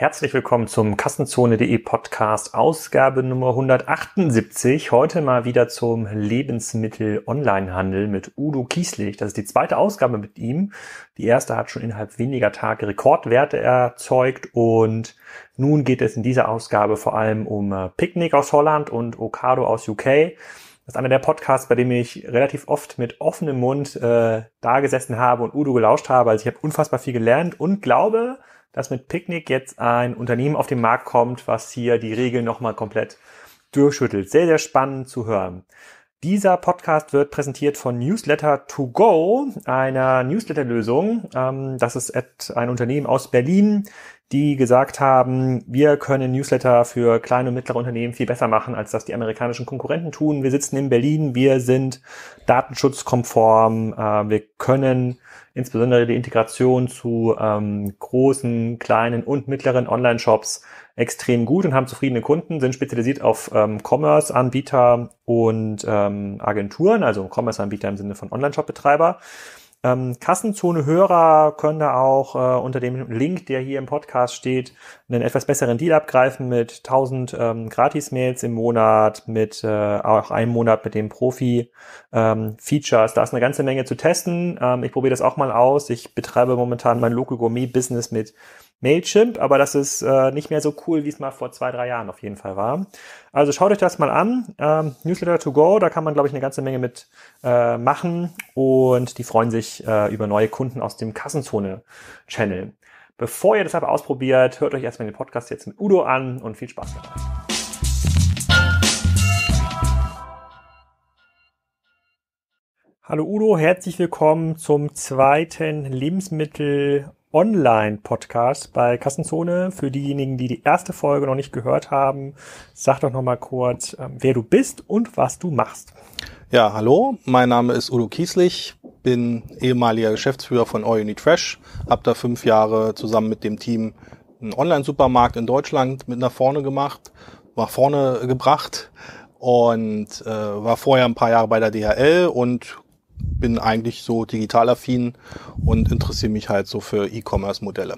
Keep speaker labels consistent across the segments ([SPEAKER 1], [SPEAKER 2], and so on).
[SPEAKER 1] Herzlich willkommen zum Kassenzone.de Podcast, Ausgabe Nummer 178. Heute mal wieder zum Lebensmittel-Onlinehandel mit Udo Kieslich. Das ist die zweite Ausgabe mit ihm. Die erste hat schon innerhalb weniger Tage Rekordwerte erzeugt und nun geht es in dieser Ausgabe vor allem um äh, Picknick aus Holland und Okado aus UK. Das ist einer der Podcasts, bei dem ich relativ oft mit offenem Mund äh, da gesessen habe und Udo gelauscht habe. Also ich habe unfassbar viel gelernt und glaube, dass mit Picknick jetzt ein Unternehmen auf den Markt kommt, was hier die Regeln nochmal komplett durchschüttelt. Sehr, sehr spannend zu hören. Dieser Podcast wird präsentiert von Newsletter to Go, einer Newsletter-Lösung. Ähm, das ist ein Unternehmen aus Berlin, die gesagt haben, wir können Newsletter für kleine und mittlere Unternehmen viel besser machen, als das die amerikanischen Konkurrenten tun. Wir sitzen in Berlin, wir sind datenschutzkonform, äh, wir können insbesondere die Integration zu ähm, großen, kleinen und mittleren Online-Shops extrem gut und haben zufriedene Kunden, sind spezialisiert auf ähm, Commerce-Anbieter und ähm, Agenturen, also Commerce-Anbieter im Sinne von Online-Shop-Betreiber ähm, Kassenzone-Hörer können da auch äh, unter dem Link, der hier im Podcast steht, einen etwas besseren Deal abgreifen mit 1000 ähm, Gratis-Mails im Monat, mit äh, auch einem Monat mit dem Profi-Features. Ähm, da ist eine ganze Menge zu testen. Ähm, ich probiere das auch mal aus. Ich betreibe momentan mein Local Gourmet-Business mit Mailchimp, aber das ist äh, nicht mehr so cool, wie es mal vor zwei, drei Jahren auf jeden Fall war. Also schaut euch das mal an. Ähm, Newsletter to go, da kann man, glaube ich, eine ganze Menge mit äh, machen und die freuen sich äh, über neue Kunden aus dem Kassenzone-Channel. Bevor ihr das aber ausprobiert, hört euch erstmal den Podcast jetzt mit Udo an und viel Spaß dabei. Hallo Udo, herzlich willkommen zum zweiten Lebensmittel- Online-Podcast bei Kassenzone. Für diejenigen, die die erste Folge noch nicht gehört haben, sag doch noch mal kurz,
[SPEAKER 2] ähm, wer du bist und was du machst. Ja, hallo, mein Name ist Udo Kieslich, bin ehemaliger Geschäftsführer von All You Trash, Hab da fünf Jahre zusammen mit dem Team einen Online-Supermarkt in Deutschland mit nach vorne gemacht, nach vorne gebracht und äh, war vorher ein paar Jahre bei der DHL und bin eigentlich so digital affin und interessiere mich halt so für E-Commerce-Modelle.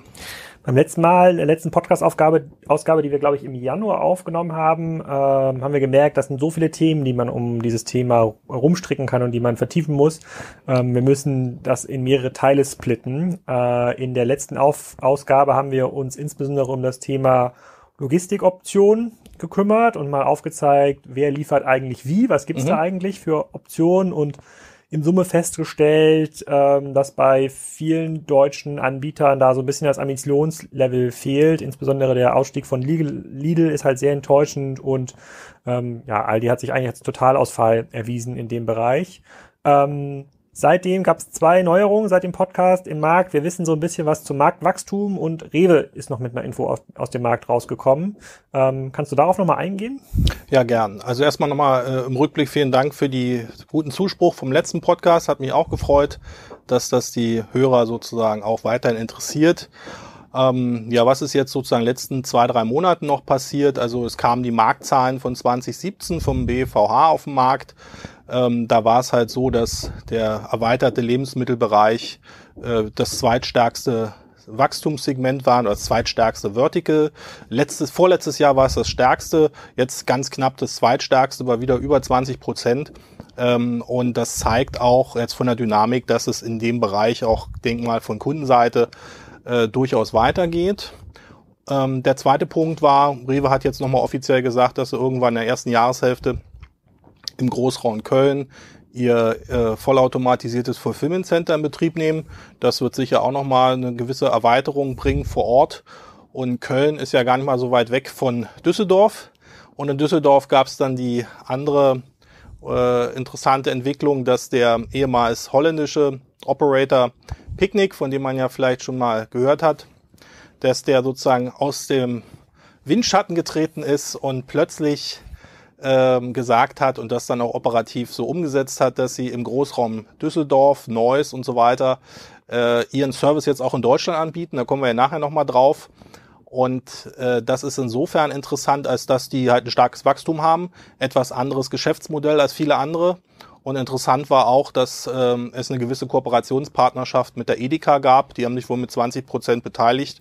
[SPEAKER 2] Beim
[SPEAKER 1] letzten Mal, der letzten Podcast-Ausgabe, Ausgabe, die wir, glaube ich, im Januar aufgenommen haben, äh, haben wir gemerkt, das sind so viele Themen, die man um dieses Thema rumstricken kann und die man vertiefen muss. Ähm, wir müssen das in mehrere Teile splitten. Äh, in der letzten Auf Ausgabe haben wir uns insbesondere um das Thema Logistikoptionen gekümmert und mal aufgezeigt, wer liefert eigentlich wie, was gibt es mhm. da eigentlich für Optionen und in Summe festgestellt, ähm, dass bei vielen deutschen Anbietern da so ein bisschen das Ambitionslevel fehlt. Insbesondere der Ausstieg von Lidl ist halt sehr enttäuschend und ähm, ja, Aldi hat sich eigentlich als Totalausfall erwiesen in dem Bereich. Ähm, Seitdem gab es zwei Neuerungen seit dem Podcast im Markt. Wir wissen so ein bisschen was zum Marktwachstum und Rewe
[SPEAKER 2] ist noch mit einer Info aus, aus dem Markt rausgekommen. Ähm, kannst du darauf nochmal eingehen? Ja, gern. Also erstmal nochmal äh, im Rückblick vielen Dank für die guten Zuspruch vom letzten Podcast. Hat mich auch gefreut, dass das die Hörer sozusagen auch weiterhin interessiert. Ähm, ja, was ist jetzt sozusagen letzten zwei, drei Monaten noch passiert? Also es kamen die Marktzahlen von 2017 vom BVH auf den Markt. Ähm, da war es halt so, dass der erweiterte Lebensmittelbereich äh, das zweitstärkste Wachstumssegment war, das zweitstärkste Vertical. Letztes, vorletztes Jahr war es das stärkste, jetzt ganz knapp das zweitstärkste, war wieder über 20 Prozent. Ähm, und das zeigt auch jetzt von der Dynamik, dass es in dem Bereich auch, denk mal, von Kundenseite äh, durchaus weitergeht. Ähm, der zweite Punkt war, Rewe hat jetzt nochmal offiziell gesagt, dass sie irgendwann in der ersten Jahreshälfte im Großraum Köln ihr äh, vollautomatisiertes Fulfillment Center in Betrieb nehmen. Das wird sicher auch nochmal eine gewisse Erweiterung bringen vor Ort. Und Köln ist ja gar nicht mal so weit weg von Düsseldorf. Und in Düsseldorf gab es dann die andere äh, interessante Entwicklung, dass der ehemals holländische Operator Picnic, von dem man ja vielleicht schon mal gehört hat, dass der sozusagen aus dem Windschatten getreten ist und plötzlich ähm, gesagt hat und das dann auch operativ so umgesetzt hat, dass sie im Großraum Düsseldorf, Neuss und so weiter äh, ihren Service jetzt auch in Deutschland anbieten. Da kommen wir ja nachher nochmal drauf. Und äh, das ist insofern interessant, als dass die halt ein starkes Wachstum haben, etwas anderes Geschäftsmodell als viele andere. Und interessant war auch, dass ähm, es eine gewisse Kooperationspartnerschaft mit der Edeka gab. Die haben sich wohl mit 20 Prozent beteiligt.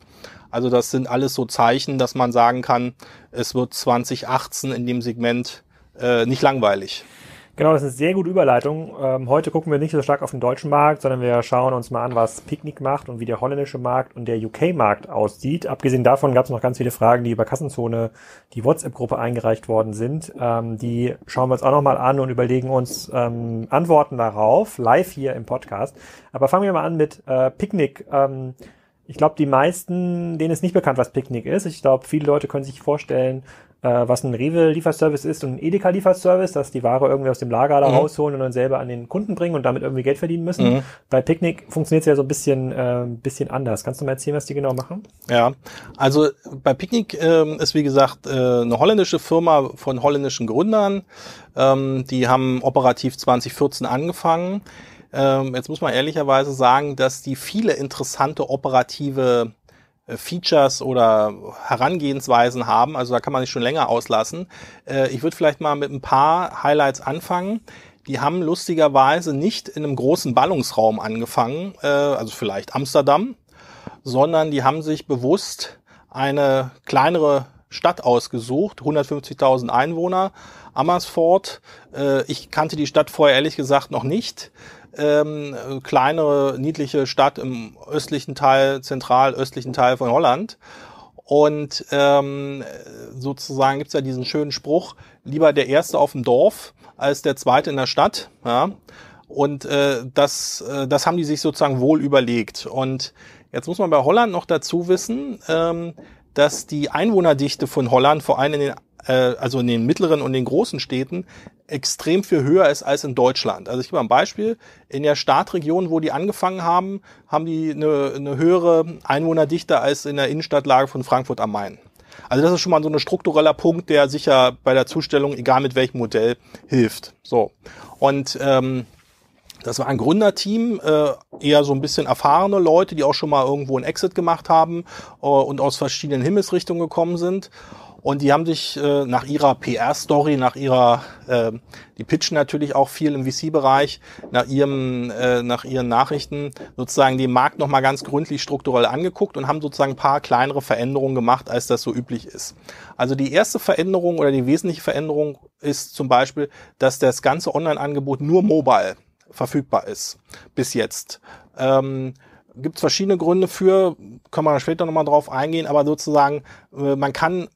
[SPEAKER 2] Also das sind alles so Zeichen, dass man sagen kann, es wird 2018 in dem Segment äh, nicht langweilig.
[SPEAKER 1] Genau, das ist eine sehr gute Überleitung. Ähm, heute gucken wir nicht so stark auf den deutschen Markt, sondern wir schauen uns mal an, was Picknick macht und wie der holländische Markt und der UK-Markt aussieht. Abgesehen davon gab es noch ganz viele Fragen, die über Kassenzone, die WhatsApp-Gruppe eingereicht worden sind. Ähm, die schauen wir uns auch nochmal an und überlegen uns ähm, Antworten darauf, live hier im Podcast. Aber fangen wir mal an mit äh, Picknick. Ähm, ich glaube, die meisten, denen ist nicht bekannt, was Picknick ist. Ich glaube, viele Leute können sich vorstellen, äh, was ein Rewe-Lieferservice ist und ein Edeka-Lieferservice, dass die Ware irgendwie aus dem Lager da mhm. rausholen und dann selber an den Kunden bringen und damit irgendwie Geld verdienen müssen. Mhm. Bei Picknick funktioniert es ja so ein bisschen, äh, bisschen anders. Kannst du mal erzählen, was die genau machen?
[SPEAKER 2] Ja, also bei Picknick ähm, ist wie gesagt äh, eine holländische Firma von holländischen Gründern. Ähm, die haben operativ 2014 angefangen. Ähm, jetzt muss man ehrlicherweise sagen, dass die viele interessante operative äh, Features oder Herangehensweisen haben. Also da kann man sich schon länger auslassen. Äh, ich würde vielleicht mal mit ein paar Highlights anfangen. Die haben lustigerweise nicht in einem großen Ballungsraum angefangen, äh, also vielleicht Amsterdam, sondern die haben sich bewusst eine kleinere Stadt ausgesucht, 150.000 Einwohner, Amersfoort. ich kannte die Stadt vorher ehrlich gesagt noch nicht ähm, kleinere, niedliche Stadt im östlichen Teil, zentral-östlichen Teil von Holland. Und ähm, sozusagen gibt's ja diesen schönen Spruch, lieber der Erste auf dem Dorf als der Zweite in der Stadt. Ja? Und äh, das, äh, das haben die sich sozusagen wohl überlegt. Und jetzt muss man bei Holland noch dazu wissen, ähm, dass die Einwohnerdichte von Holland vor allem in den äh, also in den mittleren und den großen Städten extrem viel höher ist als in Deutschland. Also ich gebe mal ein Beispiel. In der Startregion, wo die angefangen haben, haben die eine, eine höhere Einwohnerdichte als in der Innenstadtlage von Frankfurt am Main. Also das ist schon mal so ein struktureller Punkt, der sicher bei der Zustellung, egal mit welchem Modell, hilft. So. Und ähm, das war ein Gründerteam, äh, eher so ein bisschen erfahrene Leute, die auch schon mal irgendwo einen Exit gemacht haben äh, und aus verschiedenen Himmelsrichtungen gekommen sind. Und die haben sich äh, nach ihrer PR-Story, nach ihrer, äh, die pitchen natürlich auch viel im VC-Bereich, nach ihrem, äh, nach ihren Nachrichten sozusagen den Markt nochmal ganz gründlich strukturell angeguckt und haben sozusagen ein paar kleinere Veränderungen gemacht, als das so üblich ist. Also die erste Veränderung oder die wesentliche Veränderung ist zum Beispiel, dass das ganze Online-Angebot nur mobile verfügbar ist bis jetzt. Ähm, Gibt es verschiedene Gründe für, kann man später nochmal drauf eingehen, aber sozusagen, äh, man kann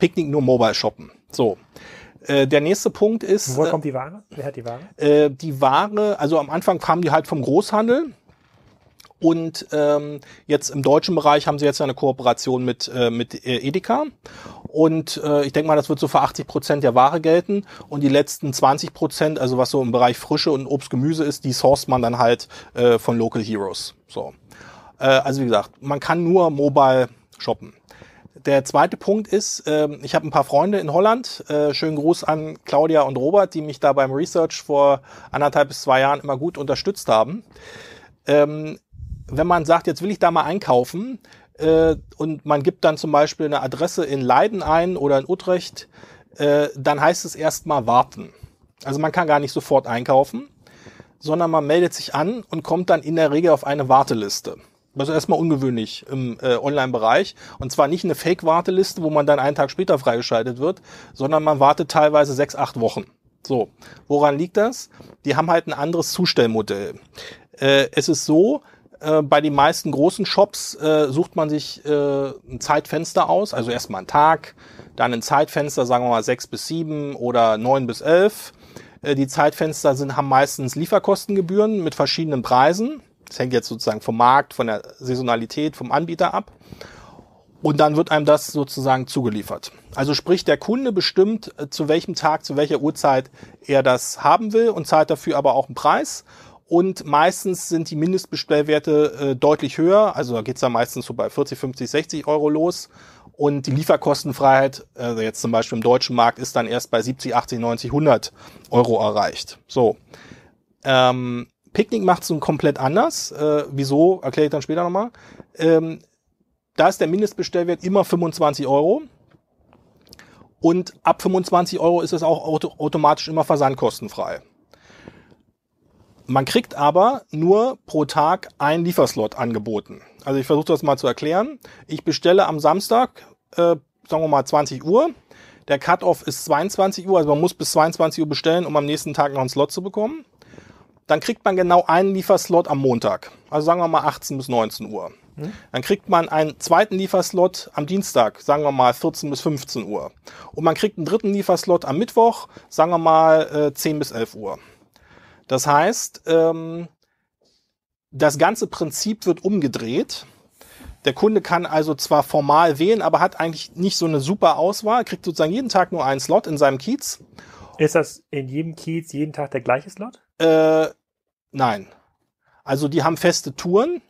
[SPEAKER 2] Picknick nur mobile shoppen. So. Äh, der nächste Punkt ist. Woher äh, kommt die
[SPEAKER 1] Ware? Wer hat die Ware?
[SPEAKER 2] Äh, die Ware, also am Anfang kamen die halt vom Großhandel. Und ähm, jetzt im deutschen Bereich haben sie jetzt eine Kooperation mit, äh, mit äh, Edeka. Und äh, ich denke mal, das wird so für 80 Prozent der Ware gelten. Und die letzten 20 Prozent, also was so im Bereich Frische und Obstgemüse ist, die sourced man dann halt äh, von Local Heroes. So. Äh, also wie gesagt, man kann nur mobile shoppen. Der zweite Punkt ist, äh, ich habe ein paar Freunde in Holland. Äh, schönen Gruß an Claudia und Robert, die mich da beim Research vor anderthalb bis zwei Jahren immer gut unterstützt haben. Ähm, wenn man sagt, jetzt will ich da mal einkaufen äh, und man gibt dann zum Beispiel eine Adresse in Leiden ein oder in Utrecht, äh, dann heißt es erstmal warten. Also man kann gar nicht sofort einkaufen, sondern man meldet sich an und kommt dann in der Regel auf eine Warteliste. Also erstmal ungewöhnlich im äh, Online-Bereich. Und zwar nicht eine Fake-Warteliste, wo man dann einen Tag später freigeschaltet wird, sondern man wartet teilweise sechs, acht Wochen. So, woran liegt das? Die haben halt ein anderes Zustellmodell. Äh, es ist so, äh, bei den meisten großen Shops äh, sucht man sich äh, ein Zeitfenster aus, also erstmal einen Tag, dann ein Zeitfenster, sagen wir mal sechs bis sieben oder neun bis elf. Äh, die Zeitfenster sind, haben meistens Lieferkostengebühren mit verschiedenen Preisen. Das hängt jetzt sozusagen vom Markt, von der Saisonalität, vom Anbieter ab. Und dann wird einem das sozusagen zugeliefert. Also sprich, der Kunde bestimmt, äh, zu welchem Tag, zu welcher Uhrzeit er das haben will und zahlt dafür aber auch einen Preis. Und meistens sind die Mindestbestellwerte äh, deutlich höher. Also da geht's dann meistens so bei 40, 50, 60 Euro los. Und die Lieferkostenfreiheit, also jetzt zum Beispiel im deutschen Markt, ist dann erst bei 70, 80, 90, 100 Euro erreicht. So. Ähm, Picknick macht es nun komplett anders. Äh, wieso, erkläre ich dann später nochmal. Ähm, da ist der Mindestbestellwert immer 25 Euro. Und ab 25 Euro ist es auch auto automatisch immer versandkostenfrei. Man kriegt aber nur pro Tag einen Lieferslot angeboten. Also ich versuche das mal zu erklären. Ich bestelle am Samstag, äh, sagen wir mal 20 Uhr. Der Cut-off ist 22 Uhr, also man muss bis 22 Uhr bestellen, um am nächsten Tag noch einen Slot zu bekommen dann kriegt man genau einen Lieferslot am Montag. Also sagen wir mal 18 bis 19 Uhr. Mhm. Dann kriegt man einen zweiten Lieferslot am Dienstag, sagen wir mal 14 bis 15 Uhr. Und man kriegt einen dritten Lieferslot am Mittwoch, sagen wir mal 10 äh, bis 11 Uhr. Das heißt, ähm, das ganze Prinzip wird umgedreht. Der Kunde kann also zwar formal wählen, aber hat eigentlich nicht so eine super Auswahl, kriegt sozusagen jeden Tag nur einen Slot in seinem Kiez. Ist das in jedem Kiez jeden Tag der gleiche Slot? Äh, Nein. Also die haben feste Touren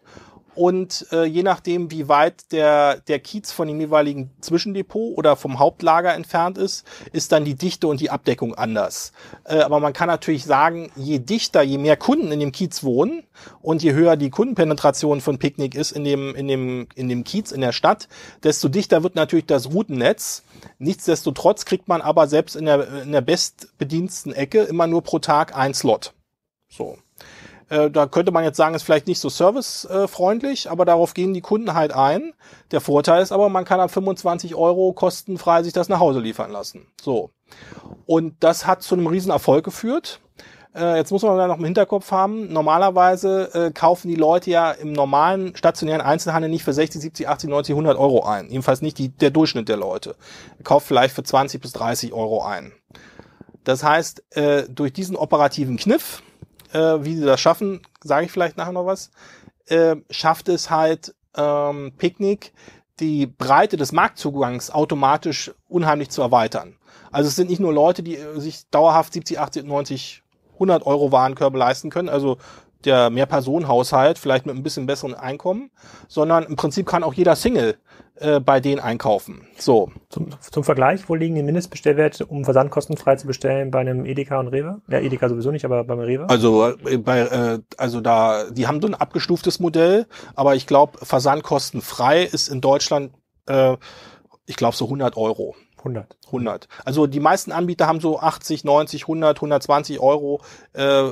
[SPEAKER 2] und äh, je nachdem, wie weit der, der Kiez von dem jeweiligen Zwischendepot oder vom Hauptlager entfernt ist, ist dann die Dichte und die Abdeckung anders. Äh, aber man kann natürlich sagen, je dichter, je mehr Kunden in dem Kiez wohnen und je höher die Kundenpenetration von Picknick ist in dem, in dem, in dem Kiez, in der Stadt, desto dichter wird natürlich das Routennetz. Nichtsdestotrotz kriegt man aber selbst in der, in der bestbediensten Ecke immer nur pro Tag ein Slot. So. Äh, da könnte man jetzt sagen, ist vielleicht nicht so servicefreundlich, aber darauf gehen die Kunden halt ein. Der Vorteil ist aber, man kann ab 25 Euro kostenfrei sich das nach Hause liefern lassen. So. Und das hat zu einem Riesenerfolg geführt äh, jetzt muss man da noch im Hinterkopf haben, normalerweise äh, kaufen die Leute ja im normalen stationären Einzelhandel nicht für 60, 70, 80, 90, 100 Euro ein. Jedenfalls nicht die, der Durchschnitt der Leute. Kauft vielleicht für 20 bis 30 Euro ein. Das heißt, durch diesen operativen Kniff, äh, wie sie das schaffen, sage ich vielleicht nachher noch was, ähm, schafft es halt ähm, Picknick die Breite des Marktzugangs automatisch unheimlich zu erweitern. Also es sind nicht nur Leute, die äh, sich dauerhaft 70, 80, 90, 100 Euro Warenkörbe leisten können, also der Mehrpersonenhaushalt, vielleicht mit ein bisschen besseren Einkommen, sondern im Prinzip kann auch jeder Single äh, bei denen einkaufen. So. Zum, zum, Vergleich, wo liegen die Mindestbestellwerte, um versandkostenfrei zu bestellen bei einem Edeka und Rewe? Ja, Edeka sowieso nicht, aber beim Rewe? Also äh, bei, äh, also da, die haben so ein abgestuftes Modell, aber ich glaube, Versandkosten frei ist in Deutschland, äh, ich glaube, so 100 Euro. 100. 100. Also die meisten Anbieter haben so 80, 90, 100, 120 Euro. Äh,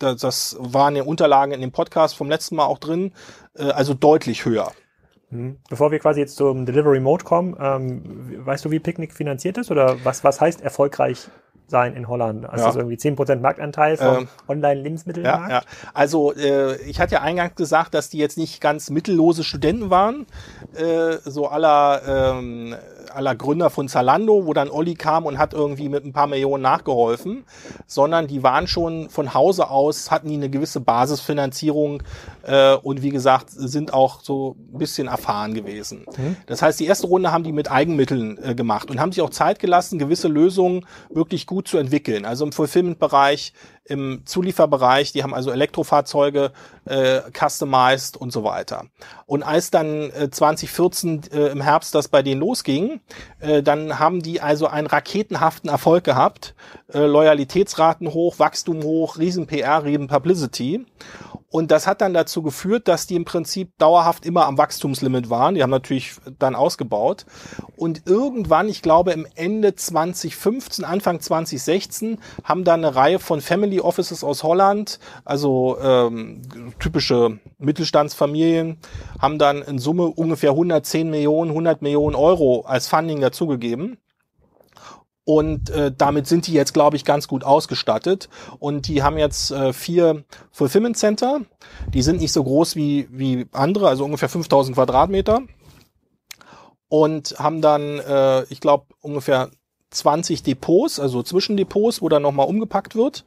[SPEAKER 2] das, das waren den Unterlagen in dem Podcast vom letzten Mal auch drin. Äh, also deutlich höher. Mhm. Bevor wir quasi jetzt zum Delivery
[SPEAKER 1] Mode kommen, ähm, weißt du, wie Picknick finanziert ist oder was, was heißt erfolgreich sein in Holland? Also ja. irgendwie 10% Marktanteil vom ähm,
[SPEAKER 2] Online-Lebensmittelmarkt? Ja, ja. Also äh, ich hatte ja eingangs gesagt, dass die jetzt nicht ganz mittellose Studenten waren, äh, so aller ähm, aller Gründer von Zalando, wo dann Olli kam und hat irgendwie mit ein paar Millionen nachgeholfen, sondern die waren schon von Hause aus, hatten die eine gewisse Basisfinanzierung äh, und wie gesagt, sind auch so ein bisschen erfahren gewesen. Mhm. Das heißt, die erste Runde haben die mit Eigenmitteln äh, gemacht und haben sich auch Zeit gelassen, gewisse Lösungen wirklich gut zu entwickeln. Also im Fulfillment-Bereich im Zulieferbereich, die haben also Elektrofahrzeuge äh, customized und so weiter. Und als dann äh, 2014 äh, im Herbst das bei denen losging, äh, dann haben die also einen raketenhaften Erfolg gehabt. Äh, Loyalitätsraten hoch, Wachstum hoch, Riesen PR, Riesen Publicity. Und das hat dann dazu geführt, dass die im Prinzip dauerhaft immer am Wachstumslimit waren. Die haben natürlich dann ausgebaut. Und irgendwann, ich glaube im Ende 2015, Anfang 2016, haben dann eine Reihe von Family Offices aus Holland, also ähm, typische Mittelstandsfamilien, haben dann in Summe ungefähr 110 Millionen, 100 Millionen Euro als Funding dazugegeben. Und äh, damit sind die jetzt, glaube ich, ganz gut ausgestattet. Und die haben jetzt äh, vier Fulfillment Center. Die sind nicht so groß wie, wie andere, also ungefähr 5000 Quadratmeter. Und haben dann, äh, ich glaube, ungefähr 20 Depots, also Zwischendepots, wo dann nochmal umgepackt wird.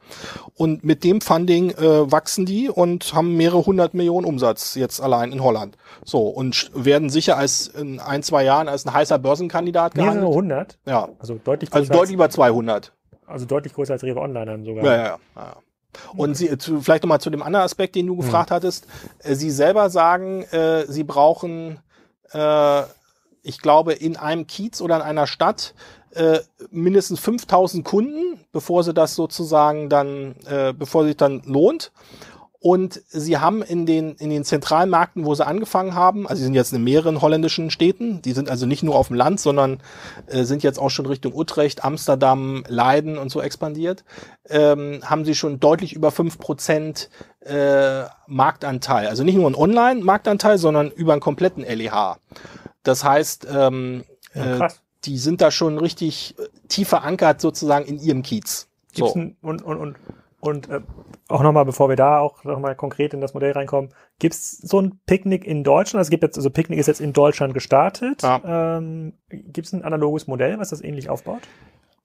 [SPEAKER 2] Und mit dem Funding äh, wachsen die und haben mehrere hundert Millionen Umsatz jetzt allein in Holland. So, und werden sicher als in ein, zwei Jahren als ein heißer Börsenkandidat mehrere gehandelt. Mehrere hundert? Ja. Also deutlich also größer. Also deutlich über 200. Also deutlich größer als Rewe Online dann sogar. Ja, ja, ja. ja. Und sie, zu, vielleicht nochmal zu dem anderen Aspekt, den du mhm. gefragt hm. hattest. Äh, sie selber sagen, äh, sie brauchen, äh, ich glaube, in einem Kiez oder in einer Stadt äh, mindestens 5000 Kunden, bevor sie das sozusagen dann, äh, bevor sich dann lohnt. Und sie haben in den, in den Zentralmärkten, wo sie angefangen haben, also sie sind jetzt in mehreren holländischen Städten, die sind also nicht nur auf dem Land, sondern äh, sind jetzt auch schon Richtung Utrecht, Amsterdam, Leiden und so expandiert, ähm, haben sie schon deutlich über fünf äh, Marktanteil. Also nicht nur einen Online-Marktanteil, sondern über einen kompletten LEH. Das heißt, ähm, ja, krass. Äh, die sind da schon richtig äh, tief verankert sozusagen in ihrem Kiez. So. Ein,
[SPEAKER 1] und und, und, und äh, auch nochmal, bevor wir da
[SPEAKER 2] auch nochmal konkret in das Modell
[SPEAKER 1] reinkommen, gibt es so ein Picknick in Deutschland? Also, gibt jetzt, also Picknick ist jetzt in Deutschland gestartet. Ja. Ähm, gibt es ein analoges Modell, was das ähnlich aufbaut?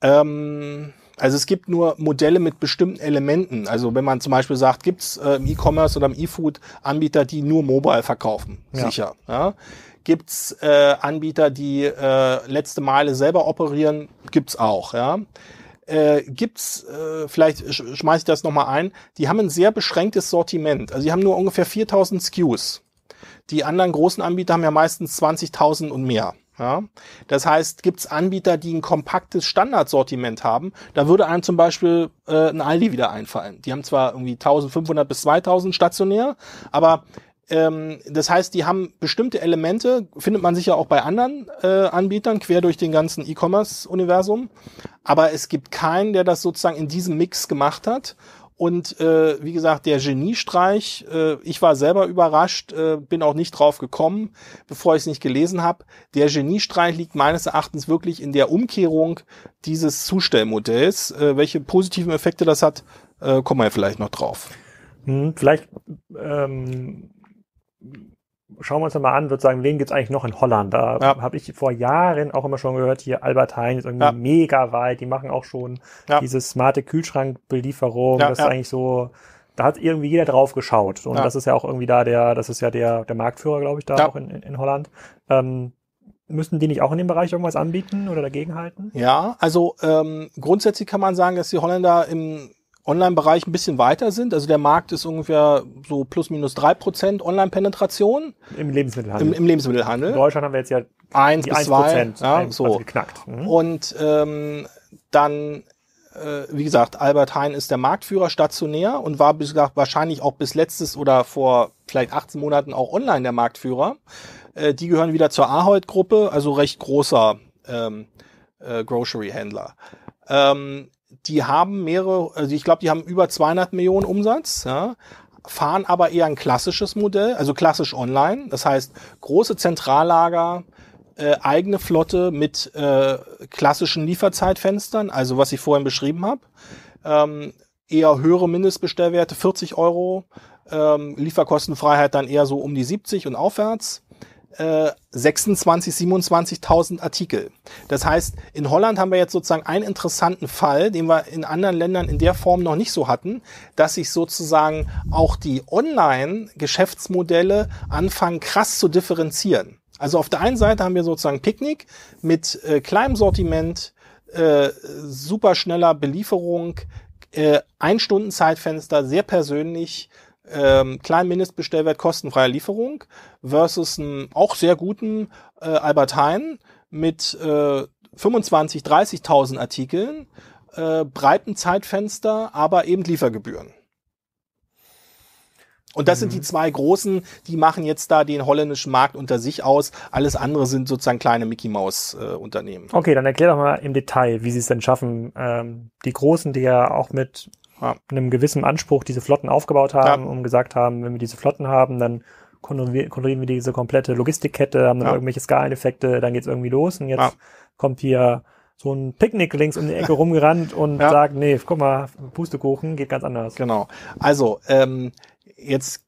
[SPEAKER 2] Ähm, also es gibt nur Modelle mit bestimmten Elementen. Also wenn man zum Beispiel sagt, gibt es äh, im E-Commerce oder im E-Food Anbieter, die nur mobile verkaufen, ja. sicher. Ja? Gibt es äh, Anbieter, die äh, letzte Meile selber operieren, gibt es auch. Ja? Äh, gibt es, äh, vielleicht sch schmeiße ich das nochmal ein, die haben ein sehr beschränktes Sortiment. Also die haben nur ungefähr 4000 SKUs. Die anderen großen Anbieter haben ja meistens 20.000 und mehr. Ja? Das heißt, gibt es Anbieter, die ein kompaktes Standardsortiment haben, da würde einem zum Beispiel äh, ein Aldi wieder einfallen. Die haben zwar irgendwie 1500 bis 2000 stationär, aber ähm, das heißt, die haben bestimmte Elemente, findet man sicher auch bei anderen äh, Anbietern, quer durch den ganzen E-Commerce-Universum, aber es gibt keinen, der das sozusagen in diesem Mix gemacht hat und äh, wie gesagt, der Geniestreich, äh, ich war selber überrascht, äh, bin auch nicht drauf gekommen, bevor ich es nicht gelesen habe. Der Geniestreich liegt meines Erachtens wirklich in der Umkehrung dieses Zustellmodells. Äh, welche positiven Effekte das hat, äh, kommen wir vielleicht noch drauf. Hm, vielleicht
[SPEAKER 1] ähm, schauen wir uns mal an, würde sagen, wen gibt's eigentlich noch in Holland? Da ja. habe ich vor Jahren auch immer schon gehört, hier Albert Heijn ist irgendwie ja. mega weit, die machen auch schon ja. diese smarte Kühlschrankbelieferung, ja, das ist eigentlich so, da hat irgendwie jeder drauf geschaut. Und das ist ja auch irgendwie da der, das ist ja der, der Marktführer, glaube ich, da auch in, in, in Holland. Ähm, Müssen die nicht auch in dem Bereich irgendwas anbieten oder dagegenhalten?
[SPEAKER 2] Ja, also ähm, grundsätzlich kann man sagen, dass die Holländer im Online-Bereich ein bisschen weiter sind. Also der Markt ist ungefähr so plus minus drei Prozent Online-Penetration. Im Lebensmittelhandel. Im, Im, Lebensmittelhandel. In Deutschland haben wir jetzt ja eins bis 1 zwei, ja, so. geknackt. Mhm. Und ähm, dann, äh, wie gesagt, Albert Hein ist der Marktführer stationär und war bis, gesagt, wahrscheinlich auch bis letztes oder vor vielleicht 18 Monaten auch online der Marktführer. Äh, die gehören wieder zur Aholt-Gruppe, also recht großer ähm, äh, Grocery-Händler. Ähm, die haben mehrere, also ich glaube, die haben über 200 Millionen Umsatz, ja, fahren aber eher ein klassisches Modell, also klassisch online. Das heißt, große Zentrallager, äh, eigene Flotte mit äh, klassischen Lieferzeitfenstern, also was ich vorhin beschrieben habe. Ähm, eher höhere Mindestbestellwerte, 40 Euro. Ähm, Lieferkostenfreiheit dann eher so um die 70 und aufwärts äh, 26, 27.000 Artikel. Das heißt, in Holland haben wir jetzt sozusagen einen interessanten Fall, den wir in anderen Ländern in der Form noch nicht so hatten, dass sich sozusagen auch die Online-Geschäftsmodelle anfangen krass zu differenzieren. Also auf der einen Seite haben wir sozusagen Picknick mit äh, kleinem Sortiment, äh, superschneller Belieferung, äh, ein Stunden Zeitfenster, sehr persönlich, ähm, kleinen Mindestbestellwert kostenfreier Lieferung versus einen auch sehr guten äh, Albert Heijn mit äh, 25, 30.000 Artikeln, äh, breiten Zeitfenster, aber eben Liefergebühren. Und das sind die mhm. zwei großen, die machen jetzt da den holländischen Markt unter sich aus. Alles andere sind sozusagen kleine Mickey Maus äh, Unternehmen.
[SPEAKER 1] Okay, dann erklär doch mal im Detail, wie sie es denn schaffen, ähm, die großen, die ja auch mit ja. einem gewissen Anspruch diese Flotten aufgebaut haben ja. und gesagt haben, wenn wir diese Flotten haben, dann kontrollieren wir diese komplette Logistikkette, haben dann ja. irgendwelche Skaleneffekte, dann geht's irgendwie los und jetzt kommt hier so ein Picknick links um die Ecke rumgerannt und sagt, nee,
[SPEAKER 2] guck mal, Pustekuchen geht ganz anders. Genau. Also ähm, jetzt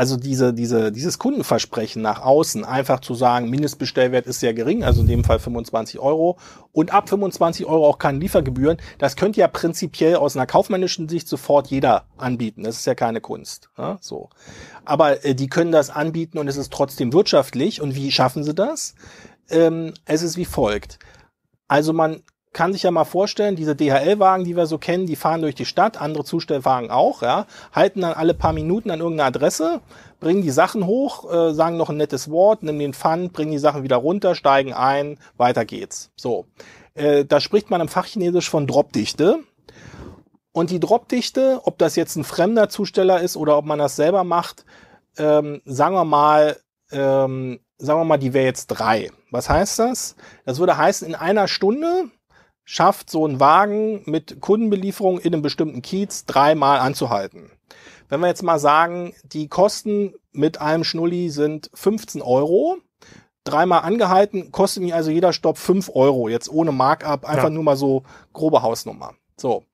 [SPEAKER 2] also diese, diese, dieses Kundenversprechen nach außen, einfach zu sagen, Mindestbestellwert ist sehr gering, also in dem Fall 25 Euro und ab 25 Euro auch keine Liefergebühren, das könnte ja prinzipiell aus einer kaufmännischen Sicht sofort jeder anbieten. Das ist ja keine Kunst. Ja, ne? so. Aber äh, die können das anbieten und es ist trotzdem wirtschaftlich. Und wie schaffen sie das? Ähm, es ist wie folgt. Also man kann sich ja mal vorstellen, diese DHL-Wagen, die wir so kennen, die fahren durch die Stadt, andere Zustellwagen auch, ja, halten dann alle paar Minuten an irgendeiner Adresse, bringen die Sachen hoch, äh, sagen noch ein nettes Wort, nehmen den Pfand, bringen die Sachen wieder runter, steigen ein, weiter geht's. So. Äh, da spricht man im Fachchinesisch von Dropdichte. Und die Dropdichte, ob das jetzt ein fremder Zusteller ist oder ob man das selber macht, ähm, sagen wir mal, ähm, sagen wir mal, die wäre jetzt drei. Was heißt das? Das würde heißen, in einer Stunde schafft so ein Wagen mit Kundenbelieferung in einem bestimmten Kiez dreimal anzuhalten. Wenn wir jetzt mal sagen, die Kosten mit einem Schnulli sind 15 Euro, dreimal angehalten, kostet mir also jeder Stopp 5 Euro, jetzt ohne Markup, einfach ja. nur mal so grobe Hausnummer. So.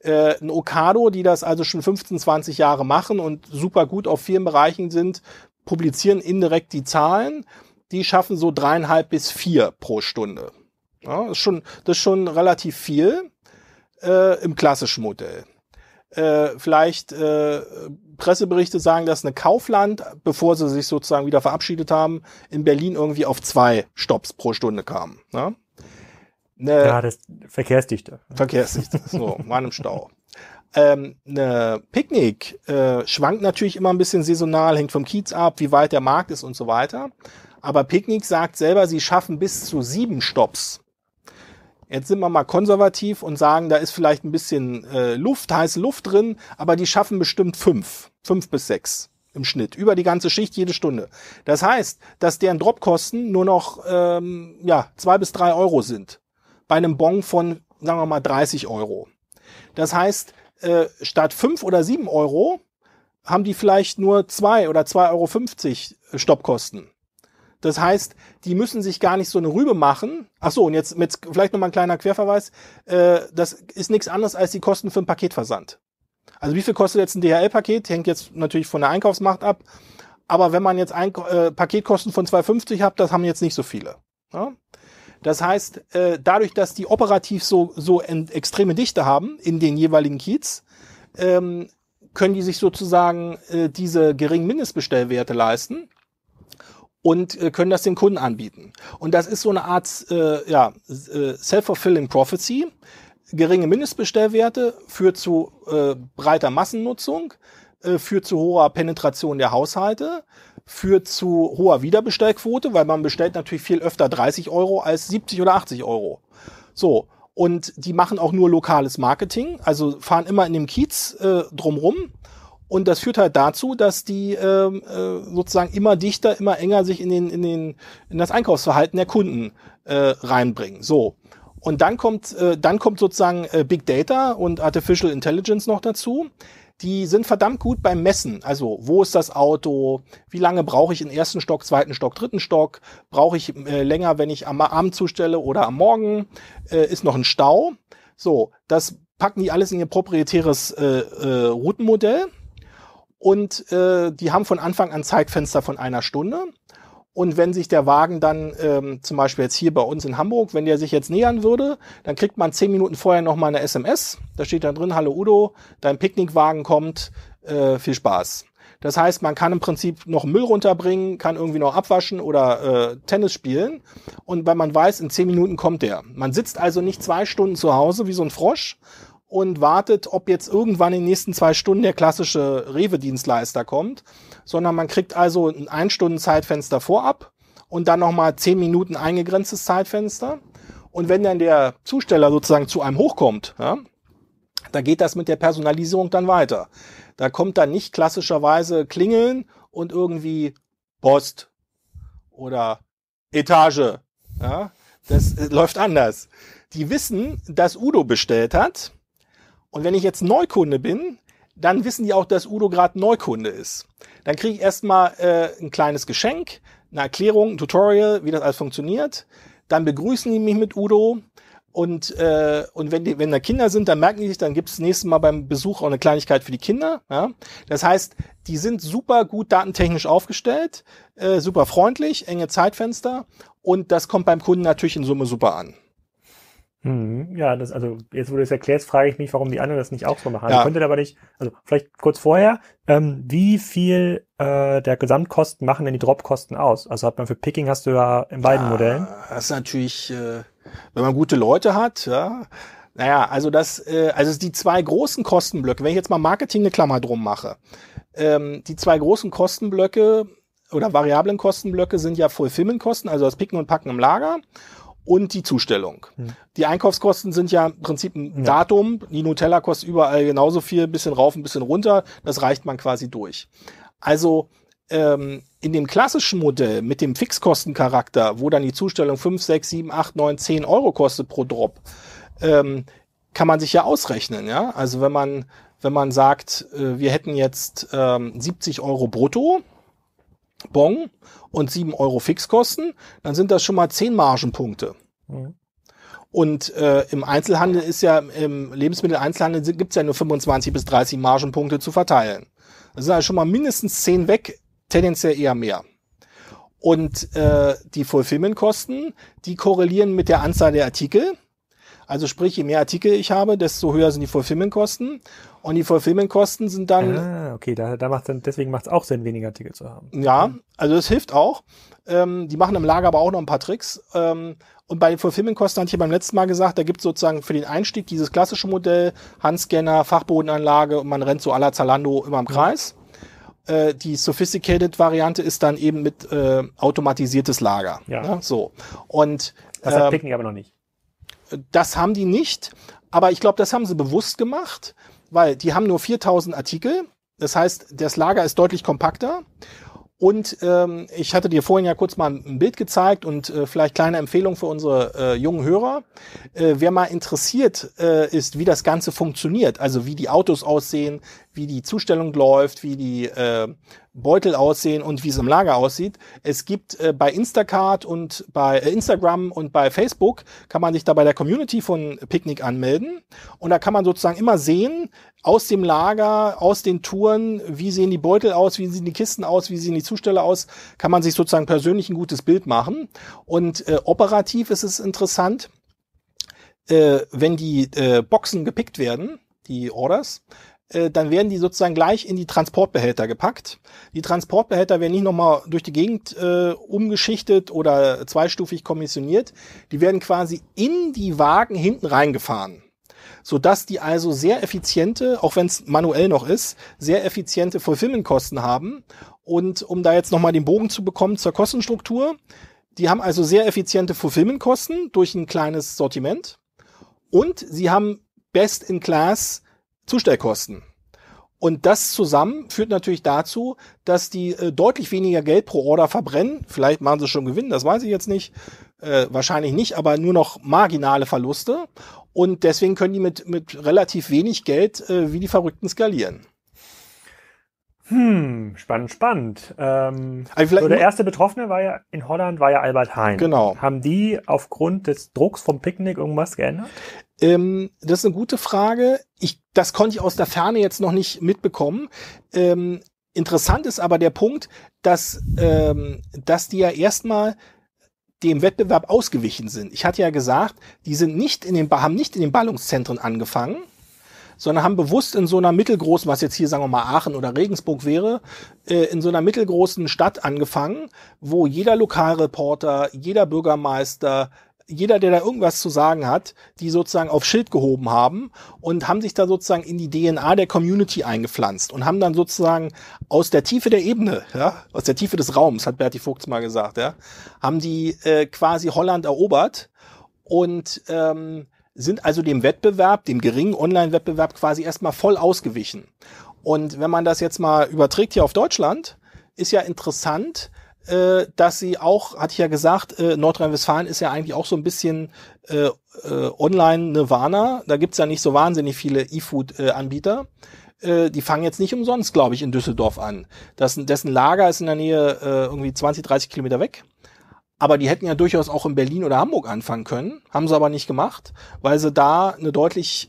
[SPEAKER 2] Äh, ein Okado, die das also schon 15, 20 Jahre machen und super gut auf vielen Bereichen sind, publizieren indirekt die Zahlen. Die schaffen so dreieinhalb bis vier pro Stunde. Ja, das, ist schon, das ist schon relativ viel äh, im klassischen Modell. Äh, vielleicht äh, Presseberichte sagen, dass eine Kaufland, bevor sie sich sozusagen wieder verabschiedet haben, in Berlin irgendwie auf zwei Stops pro Stunde kam. Ne? Eine ja, das Verkehrsdichte. Verkehrsdichte, so, waren im Stau. Ähm, eine Picknick äh, schwankt natürlich immer ein bisschen saisonal, hängt vom Kiez ab, wie weit der Markt ist und so weiter. Aber Picknick sagt selber, sie schaffen bis zu sieben Stops Jetzt sind wir mal konservativ und sagen, da ist vielleicht ein bisschen äh, Luft, heiße Luft drin, aber die schaffen bestimmt fünf, fünf bis sechs im Schnitt über die ganze Schicht jede Stunde. Das heißt, dass deren Dropkosten nur noch ähm, ja zwei bis drei Euro sind bei einem Bon von sagen wir mal 30 Euro. Das heißt, äh, statt fünf oder sieben Euro haben die vielleicht nur zwei oder 2,50 Euro Stoppkosten. Das heißt, die müssen sich gar nicht so eine Rübe machen. Ach so, und jetzt mit vielleicht nochmal ein kleiner Querverweis. Äh, das ist nichts anderes als die Kosten für ein Paketversand. Also wie viel kostet jetzt ein DHL-Paket? Hängt jetzt natürlich von der Einkaufsmacht ab. Aber wenn man jetzt ein äh, Paketkosten von 2,50 hat, das haben jetzt nicht so viele. Ja? Das heißt, äh, dadurch, dass die operativ so, so extreme Dichte haben in den jeweiligen Kiez, ähm, können die sich sozusagen äh, diese geringen Mindestbestellwerte leisten und äh, können das den Kunden anbieten. Und das ist so eine Art äh, ja, äh, self-fulfilling prophecy. Geringe Mindestbestellwerte führt zu äh, breiter Massennutzung, äh, führt zu hoher Penetration der Haushalte, führt zu hoher Wiederbestellquote, weil man bestellt natürlich viel öfter 30 Euro als 70 oder 80 Euro. So. Und die machen auch nur lokales Marketing, also fahren immer in dem Kiez äh, drumrum und das führt halt dazu, dass die ähm, äh, sozusagen immer dichter, immer enger sich in, den, in, den, in das Einkaufsverhalten der Kunden äh, reinbringen. So. Und dann kommt, äh, dann kommt sozusagen äh, Big Data und Artificial Intelligence noch dazu. Die sind verdammt gut beim Messen. Also, wo ist das Auto? Wie lange brauche ich in ersten Stock, zweiten Stock, dritten Stock? Brauche ich äh, länger, wenn ich am Abend zustelle oder am Morgen? Äh, ist noch ein Stau? So, das packen die alles in ihr proprietäres äh, äh, Routenmodell. Und äh, die haben von Anfang an Zeitfenster von einer Stunde. Und wenn sich der Wagen dann, ähm, zum Beispiel jetzt hier bei uns in Hamburg, wenn der sich jetzt nähern würde, dann kriegt man zehn Minuten vorher nochmal eine SMS. Da steht dann drin, hallo Udo, dein Picknickwagen kommt, äh, viel Spaß. Das heißt, man kann im Prinzip noch Müll runterbringen, kann irgendwie noch abwaschen oder äh, Tennis spielen. Und weil man weiß, in zehn Minuten kommt der. Man sitzt also nicht zwei Stunden zu Hause wie so ein Frosch und wartet, ob jetzt irgendwann in den nächsten zwei Stunden der klassische Rewe-Dienstleister kommt, sondern man kriegt also ein Ein-Stunden-Zeitfenster vorab und dann nochmal zehn Minuten eingegrenztes Zeitfenster. Und wenn dann der Zusteller sozusagen zu einem hochkommt, ja, dann geht das mit der Personalisierung dann weiter. Da kommt dann nicht klassischerweise Klingeln und irgendwie Post oder Etage. Ja, das äh, läuft anders. Die wissen, dass Udo bestellt hat und wenn ich jetzt Neukunde bin, dann wissen die auch, dass Udo gerade Neukunde ist. Dann kriege ich erstmal äh, ein kleines Geschenk, eine Erklärung, ein Tutorial, wie das alles funktioniert. Dann begrüßen die mich mit Udo. Und, äh, und wenn, die, wenn da Kinder sind, dann merken die sich, dann gibt's das nächste Mal beim Besuch auch eine Kleinigkeit für die Kinder. Ja? Das heißt, die sind super gut datentechnisch aufgestellt, äh, super freundlich, enge Zeitfenster und das kommt beim Kunden natürlich in Summe super an. Hm,
[SPEAKER 1] ja, das, also jetzt, wo du es erklärst, frage ich mich, warum die anderen das nicht auch so machen. Ja. Könnte aber nicht, also vielleicht kurz vorher, ähm, wie viel äh, der Gesamtkosten machen denn die Dropkosten aus? Also hat man für Picking hast du ja in beiden ja, Modellen.
[SPEAKER 2] Das ist natürlich, äh, wenn man gute Leute hat, ja. Naja, also das, äh, also die zwei großen Kostenblöcke, wenn ich jetzt mal Marketing eine Klammer drum mache, ähm, die zwei großen Kostenblöcke oder variablen Kostenblöcke sind ja Fulfillment-Kosten, also das Picken und Packen im Lager und die Zustellung. Hm. Die Einkaufskosten sind ja im Prinzip ein ja. Datum. Die Nutella kostet überall genauso viel, ein bisschen rauf, ein bisschen runter. Das reicht man quasi durch. Also ähm, in dem klassischen Modell mit dem Fixkostencharakter, wo dann die Zustellung 5, 6, 7, 8, 9, 10 Euro kostet pro Drop, ähm, kann man sich ja ausrechnen. Ja? Also wenn man, wenn man sagt, äh, wir hätten jetzt ähm, 70 Euro brutto, Bon und 7 Euro Fixkosten, dann sind das schon mal 10 Margenpunkte. Mhm. Und äh, im Einzelhandel ist ja, im Lebensmitteleinzelhandel gibt es ja nur 25 bis 30 Margenpunkte zu verteilen. Das sind also schon mal mindestens 10 weg, tendenziell eher mehr. Und äh, die Fulfillment-Kosten, die korrelieren mit der Anzahl der Artikel. Also sprich, je mehr Artikel ich habe, desto höher sind die Fulfillment-Kosten. Und die Fulfillment-Kosten sind dann. Ah, okay,
[SPEAKER 1] da, da macht dann, deswegen macht es auch Sinn, weniger Artikel zu haben.
[SPEAKER 2] Ja, also das hilft auch. Ähm, die machen im Lager aber auch noch ein paar Tricks. Ähm, und bei den Fulfillment-Kosten hatte ich ja beim letzten Mal gesagt, da gibt es sozusagen für den Einstieg dieses klassische Modell, Handscanner, Fachbodenanlage und man rennt so à la Zalando immer im mhm. Kreis. Mhm. Äh, die Sophisticated-Variante ist dann eben mit äh, automatisiertes Lager. Ja. Ne? So. Und, das hat ähm, Picknick aber noch nicht. Das haben die nicht, aber ich glaube, das haben sie bewusst gemacht, weil die haben nur 4000 Artikel. Das heißt, das Lager ist deutlich kompakter. Und ähm, ich hatte dir vorhin ja kurz mal ein Bild gezeigt und äh, vielleicht kleine Empfehlung für unsere äh, jungen Hörer. Äh, wer mal interessiert äh, ist, wie das Ganze funktioniert, also wie die Autos aussehen, wie die Zustellung läuft, wie die äh, Beutel aussehen und wie es im Lager aussieht. Es gibt äh, bei Instacart und bei äh, Instagram und bei Facebook kann man sich da bei der Community von Picknick anmelden und da kann man sozusagen immer sehen aus dem Lager, aus den Touren, wie sehen die Beutel aus, wie sehen die Kisten aus, wie sehen die Zustelle aus, kann man sich sozusagen persönlich ein gutes Bild machen und äh, operativ ist es interessant, äh, wenn die äh, Boxen gepickt werden, die Orders, äh, dann werden die sozusagen gleich in die Transportbehälter gepackt. Die Transportbehälter werden nicht nochmal durch die Gegend äh, umgeschichtet oder zweistufig kommissioniert. Die werden quasi in die Wagen hinten reingefahren. Sodass die also sehr effiziente, auch wenn es manuell noch ist, sehr effiziente Fulfillment-Kosten haben. Und um da jetzt nochmal den Bogen zu bekommen zur Kostenstruktur, die haben also sehr effiziente Fulfillment-Kosten durch ein kleines Sortiment. Und sie haben best in class Zustellkosten. Und das zusammen führt natürlich dazu, dass die äh, deutlich weniger Geld pro Order verbrennen. Vielleicht machen sie schon Gewinn, das weiß ich jetzt nicht. Äh, wahrscheinlich nicht, aber nur noch marginale Verluste. Und deswegen können die mit, mit relativ wenig Geld äh, wie die Verrückten skalieren.
[SPEAKER 1] Hm,
[SPEAKER 2] spannend, spannend.
[SPEAKER 1] Ähm, also so der erste
[SPEAKER 2] Betroffene war ja
[SPEAKER 1] in Holland war ja Albert Heijn. Genau. Haben die
[SPEAKER 2] aufgrund des Drucks vom Picknick irgendwas geändert? Ähm, das ist eine gute Frage. Ich, das konnte ich aus der Ferne jetzt noch nicht mitbekommen. Ähm, interessant ist aber der Punkt, dass, ähm, dass die ja erstmal dem Wettbewerb ausgewichen sind. Ich hatte ja gesagt, die sind nicht in den, haben nicht in den Ballungszentren angefangen, sondern haben bewusst in so einer mittelgroßen, was jetzt hier sagen wir mal Aachen oder Regensburg wäre, äh, in so einer mittelgroßen Stadt angefangen, wo jeder Lokalreporter, jeder Bürgermeister, jeder, der da irgendwas zu sagen hat, die sozusagen auf Schild gehoben haben und haben sich da sozusagen in die DNA der Community eingepflanzt und haben dann sozusagen aus der Tiefe der Ebene, ja, aus der Tiefe des Raums, hat Berti Vogts mal gesagt, ja, haben die äh, quasi Holland erobert und ähm, sind also dem Wettbewerb, dem geringen Online-Wettbewerb quasi erstmal voll ausgewichen. Und wenn man das jetzt mal überträgt hier auf Deutschland, ist ja interessant, äh, dass sie auch, hatte ich ja gesagt, äh, Nordrhein-Westfalen ist ja eigentlich auch so ein bisschen äh, äh, Online-Nirvana. Da gibt's ja nicht so wahnsinnig viele E-Food-Anbieter. Äh, die fangen jetzt nicht umsonst, glaube ich, in Düsseldorf an. Das, dessen Lager ist in der Nähe äh, irgendwie 20, 30 Kilometer weg. Aber die hätten ja durchaus auch in Berlin oder Hamburg anfangen können, haben sie aber nicht gemacht, weil sie da eine deutlich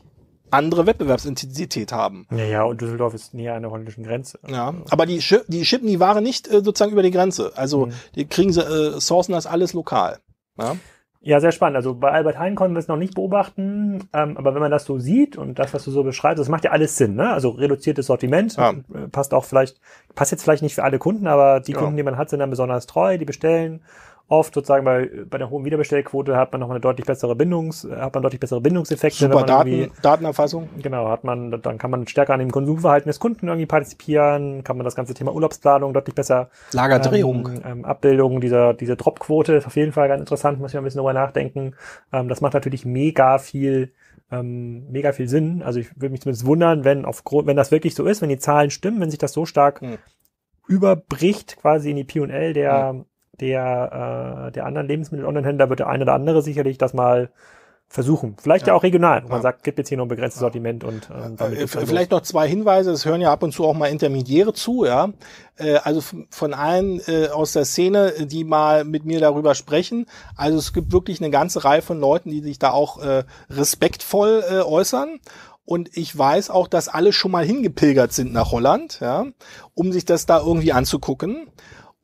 [SPEAKER 2] andere Wettbewerbsintensität haben. Naja, und Düsseldorf ist näher an der holländischen Grenze. Ja, aber die, Sch die schippen die Ware nicht äh, sozusagen über die Grenze. Also mhm. die kriegen sie, äh, sourcen das alles lokal. Ja?
[SPEAKER 1] ja, sehr spannend. Also bei Albert Heijn konnten wir es noch nicht beobachten, ähm, aber wenn man das so sieht und das, was du so beschreibst, das macht ja alles Sinn. Ne? Also reduziertes Sortiment ja. Äh, passt auch vielleicht, passt jetzt vielleicht nicht für alle Kunden, aber die ja. Kunden, die man hat, sind dann besonders treu, die bestellen oft sozusagen bei, bei der hohen Wiederbestellquote hat man noch eine deutlich bessere Bindungs, äh, hat man deutlich bessere Bindungseffekte. Super Daten, Datenerfassung. Genau, hat man, dann kann man stärker an dem Konsumverhalten des Kunden irgendwie partizipieren, kann man das ganze Thema Urlaubsplanung deutlich besser. Lagerdrehung. Ähm, ähm Abbildung dieser, dieser Dropquote ist auf jeden Fall ganz interessant, muss ich mal ein bisschen drüber nachdenken. Ähm, das macht natürlich mega viel ähm, mega viel Sinn. Also ich würde mich zumindest wundern, wenn aufgrund, wenn das wirklich so ist, wenn die Zahlen stimmen, wenn sich das so stark hm. überbricht quasi in die P&L der, hm der, äh, der anderen Lebensmittel-Online-Händler wird der eine oder andere sicherlich das mal versuchen. Vielleicht ja, ja auch regional. Man ja. sagt, gibt jetzt hier noch ein begrenztes ja. Sortiment und ähm,
[SPEAKER 2] äh, damit äh, also vielleicht noch zwei Hinweise. Es hören ja ab und zu auch mal Intermediäre zu, ja. Äh, also von allen äh, aus der Szene, äh, die mal mit mir darüber sprechen. Also es gibt wirklich eine ganze Reihe von Leuten, die sich da auch äh, respektvoll äh, äußern. Und ich weiß auch, dass alle schon mal hingepilgert sind nach Holland, ja, um sich das da irgendwie anzugucken.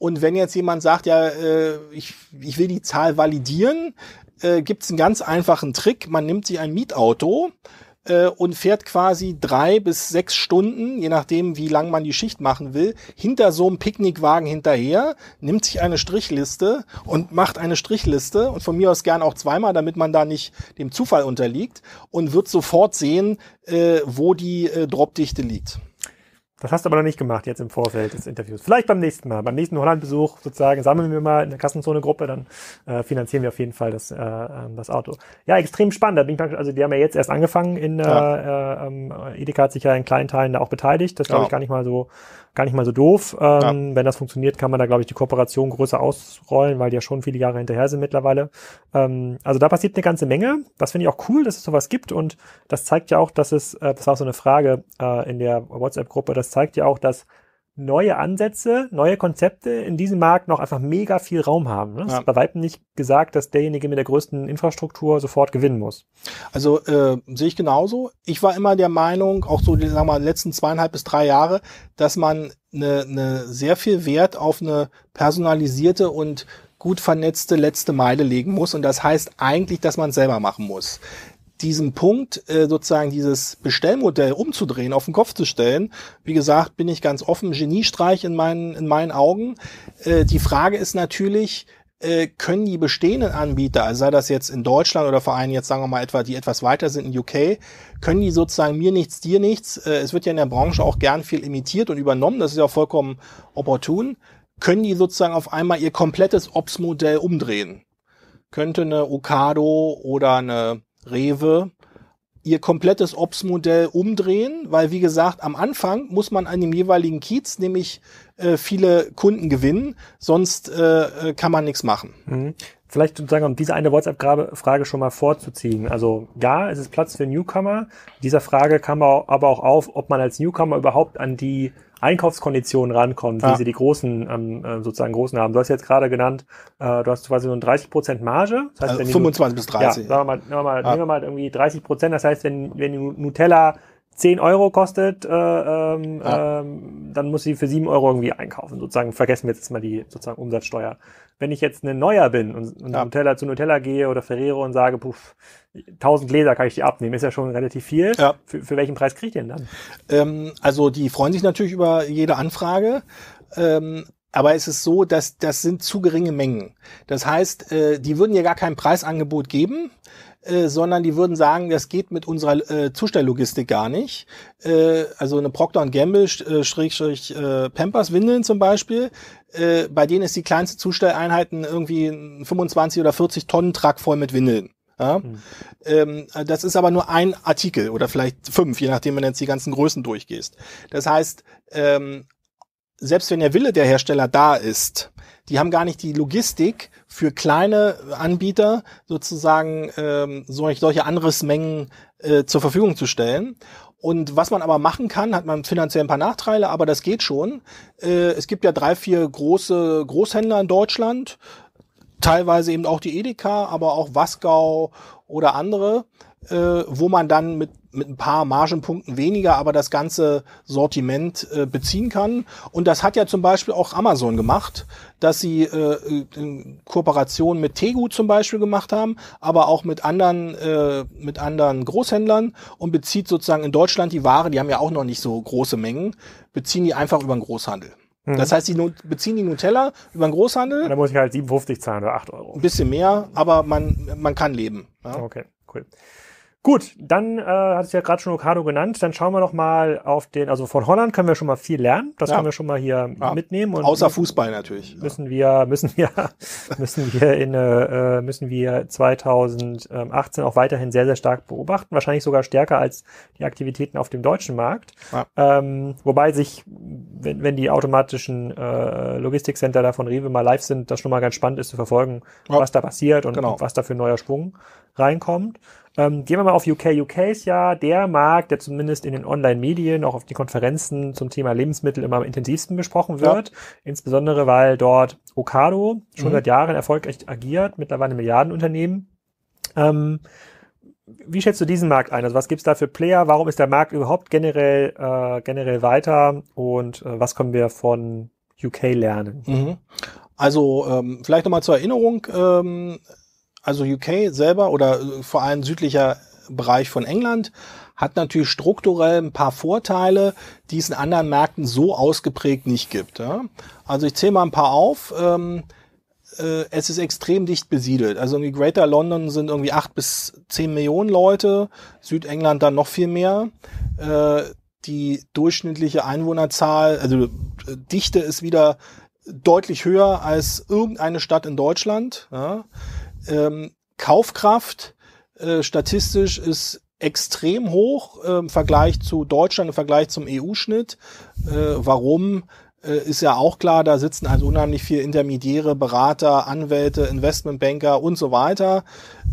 [SPEAKER 2] Und wenn jetzt jemand sagt, ja, äh, ich, ich will die Zahl validieren, äh, gibt es einen ganz einfachen Trick. Man nimmt sich ein Mietauto äh, und fährt quasi drei bis sechs Stunden, je nachdem, wie lang man die Schicht machen will, hinter so einem Picknickwagen hinterher, nimmt sich eine Strichliste und macht eine Strichliste und von mir aus gern auch zweimal, damit man da nicht dem Zufall unterliegt und wird sofort sehen, äh, wo die äh, Dropdichte liegt.
[SPEAKER 1] Das hast du aber noch nicht gemacht jetzt im Vorfeld des Interviews.
[SPEAKER 2] Vielleicht beim nächsten
[SPEAKER 1] Mal, beim nächsten Holland-Besuch sozusagen, sammeln wir mal in der Kassenzone-Gruppe, dann äh, finanzieren wir auf jeden Fall das, äh, ähm, das Auto. Ja, extrem spannend. Da bin ich, also die haben ja jetzt erst angefangen in ja. äh, ähm, Edeka hat sich ja in kleinen Teilen da auch beteiligt. Das glaube ich ja. Genau. gar nicht mal so gar nicht mal so doof. Ähm, ja. Wenn das funktioniert, kann man da, glaube ich, die Kooperation größer ausrollen, weil die ja schon viele Jahre hinterher sind mittlerweile. Ähm, also da passiert eine ganze Menge. Das finde ich auch cool, dass es sowas gibt und das zeigt ja auch, dass es, äh, das war auch so eine Frage äh, in der WhatsApp-Gruppe, das zeigt ja auch, dass neue Ansätze, neue Konzepte in diesem Markt noch einfach mega viel Raum haben. Ne? Ja. ist bei weitem nicht gesagt, dass derjenige mit der
[SPEAKER 2] größten Infrastruktur sofort gewinnen muss. Also äh, sehe ich genauso. Ich war immer der Meinung, auch so die sagen wir, mal, letzten zweieinhalb bis drei Jahre, dass man eine, ne sehr viel Wert auf eine personalisierte und gut vernetzte letzte Meile legen muss. Und das heißt eigentlich, dass man es selber machen muss diesen Punkt, äh, sozusagen dieses Bestellmodell umzudrehen, auf den Kopf zu stellen, wie gesagt, bin ich ganz offen, Geniestreich in meinen, in meinen Augen. Äh, die Frage ist natürlich, äh, können die bestehenden Anbieter, also sei das jetzt in Deutschland oder vor allem jetzt sagen wir mal etwa, die etwas weiter sind in UK, können die sozusagen mir nichts, dir nichts, äh, es wird ja in der Branche auch gern viel imitiert und übernommen, das ist ja vollkommen opportun, können die sozusagen auf einmal ihr komplettes Ops-Modell umdrehen? Könnte eine Okado oder eine Rewe ihr komplettes Ops-Modell umdrehen, weil wie gesagt, am Anfang muss man an dem jeweiligen Kiez nämlich äh, viele Kunden gewinnen, sonst äh, äh kann man nichts machen. Mhm vielleicht sozusagen, um diese eine
[SPEAKER 1] WhatsApp-Frage schon mal vorzuziehen. Also ja, es ist Platz für Newcomer. Dieser Frage kam aber auch auf, ob man als Newcomer überhaupt an die Einkaufskonditionen rankommt, ja. wie sie die großen, ähm, äh, sozusagen großen haben. Du hast jetzt gerade genannt, äh, du hast quasi so eine 30% Marge. Das heißt, also 25 du, bis 30. Ja, sagen wir mal, nehmen wir mal, ja. nehmen wir mal irgendwie 30%. Prozent. Das heißt, wenn, wenn Nutella 10 Euro kostet, äh, ähm, ja. ähm, dann muss sie für 7 Euro irgendwie einkaufen. Sozusagen vergessen wir jetzt mal die sozusagen Umsatzsteuer. Wenn ich jetzt ein Neuer bin und, und ja. Nutella zu Nutella gehe oder Ferrero und sage, puff, 1000 Gläser kann ich die abnehmen, ist ja schon relativ viel. Ja. Für, für welchen Preis
[SPEAKER 2] kriegt ihr denn dann? Ähm, also die freuen sich natürlich über jede Anfrage. Ähm, aber es ist so, dass das sind zu geringe Mengen. Das heißt, äh, die würden ja gar kein Preisangebot geben, äh, sondern die würden sagen, das geht mit unserer äh, Zustelllogistik gar nicht. Äh, also eine Procter Gamble äh, Schrägstrich äh, Pampers Windeln zum Beispiel, äh, bei denen ist die kleinste Zustelleinheit irgendwie 25 oder 40 Tonnen Truck voll mit Windeln. Ja? Mhm. Ähm, das ist aber nur ein Artikel oder vielleicht fünf, je nachdem, wenn du jetzt die ganzen Größen durchgehst. Das heißt, ähm, selbst wenn der Wille der Hersteller da ist, die haben gar nicht die Logistik für kleine Anbieter sozusagen ähm, solche, solche Anrissmengen äh, zur Verfügung zu stellen. Und was man aber machen kann, hat man finanziell ein paar Nachteile, aber das geht schon. Äh, es gibt ja drei, vier große Großhändler in Deutschland, teilweise eben auch die Edeka, aber auch Wasgau oder andere, äh, wo man dann mit mit ein paar Margenpunkten weniger, aber das ganze Sortiment äh, beziehen kann. Und das hat ja zum Beispiel auch Amazon gemacht, dass sie äh, äh Kooperationen mit Tegu zum Beispiel gemacht haben, aber auch mit anderen, äh, mit anderen Großhändlern und bezieht sozusagen in Deutschland die Ware, die haben ja auch noch nicht so große Mengen, beziehen die einfach über den Großhandel. Mhm. Das heißt, die beziehen die Nutella über den Großhandel. Und dann muss ich halt 57 zahlen oder 8 Euro. Ein bisschen mehr, aber man,
[SPEAKER 1] man kann leben. Ja? Okay, cool. Gut, dann äh, hat es ja gerade schon Okado genannt. Dann schauen wir noch mal auf den, also von Holland können wir schon mal viel lernen. Das ja. können wir schon mal hier ja. Ah. mitnehmen. Und Außer
[SPEAKER 2] Fußball natürlich.
[SPEAKER 1] Müssen wir, müssen wir, müssen wir in, äh, äh müssen wir 2018 auch weiterhin sehr, sehr stark beobachten. Wahrscheinlich sogar stärker als die Aktivitäten auf dem deutschen Markt. Ja. Ähm, wobei sich, wenn, wenn die automatischen äh, Logistikcenter da von Rewe mal live sind, das schon mal ganz spannend ist zu verfolgen, was da passiert und, genau. und was da für neuer Schwung reinkommt. Ähm, gehen wir mal auf UK. UK ist ja der Markt, der zumindest in den Online-Medien, auch auf den Konferenzen zum Thema Lebensmittel immer am intensivsten besprochen wird. Ja. Insbesondere, weil dort Ocado schon mhm. seit Jahren erfolgreich agiert, mittlerweile Milliardenunternehmen. Ähm, wie schätzt du diesen Markt ein? Also was gibt's da für Player? Warum ist der Markt überhaupt generell, äh, generell weiter? Und äh, was können wir von UK lernen?
[SPEAKER 2] Mhm. Also ähm, vielleicht nochmal zur Erinnerung, ähm, also UK selber oder äh, vor allem südlicher Bereich von England hat natürlich strukturell ein paar Vorteile, die es in anderen Märkten so ausgeprägt nicht gibt. Ja? Also ich zähle mal ein paar auf. Ähm, äh, es ist extrem dicht besiedelt. Also irgendwie Greater London sind irgendwie acht bis zehn Millionen Leute, Südengland dann noch viel mehr. Äh, die durchschnittliche Einwohnerzahl, also äh, Dichte ist wieder deutlich höher als irgendeine Stadt in Deutschland. Ja? ähm, Kaufkraft äh, statistisch ist extrem hoch äh, im Vergleich zu Deutschland, im Vergleich zum EU-Schnitt. Äh, warum? Äh, ist ja auch klar, da sitzen also unheimlich viele Intermediäre, Berater, Anwälte, Investmentbanker und so weiter.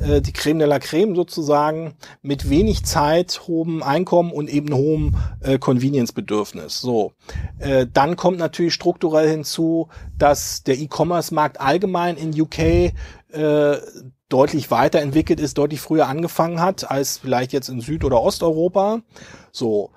[SPEAKER 2] Äh, die Creme de la Creme sozusagen mit wenig Zeit, hohem Einkommen und eben hohem äh, Convenience-Bedürfnis. So. dann kommt natürlich strukturell hinzu, dass der E-Commerce-Markt allgemein in UK äh, deutlich weiterentwickelt ist, deutlich früher angefangen hat als vielleicht jetzt in Süd- oder Osteuropa. So.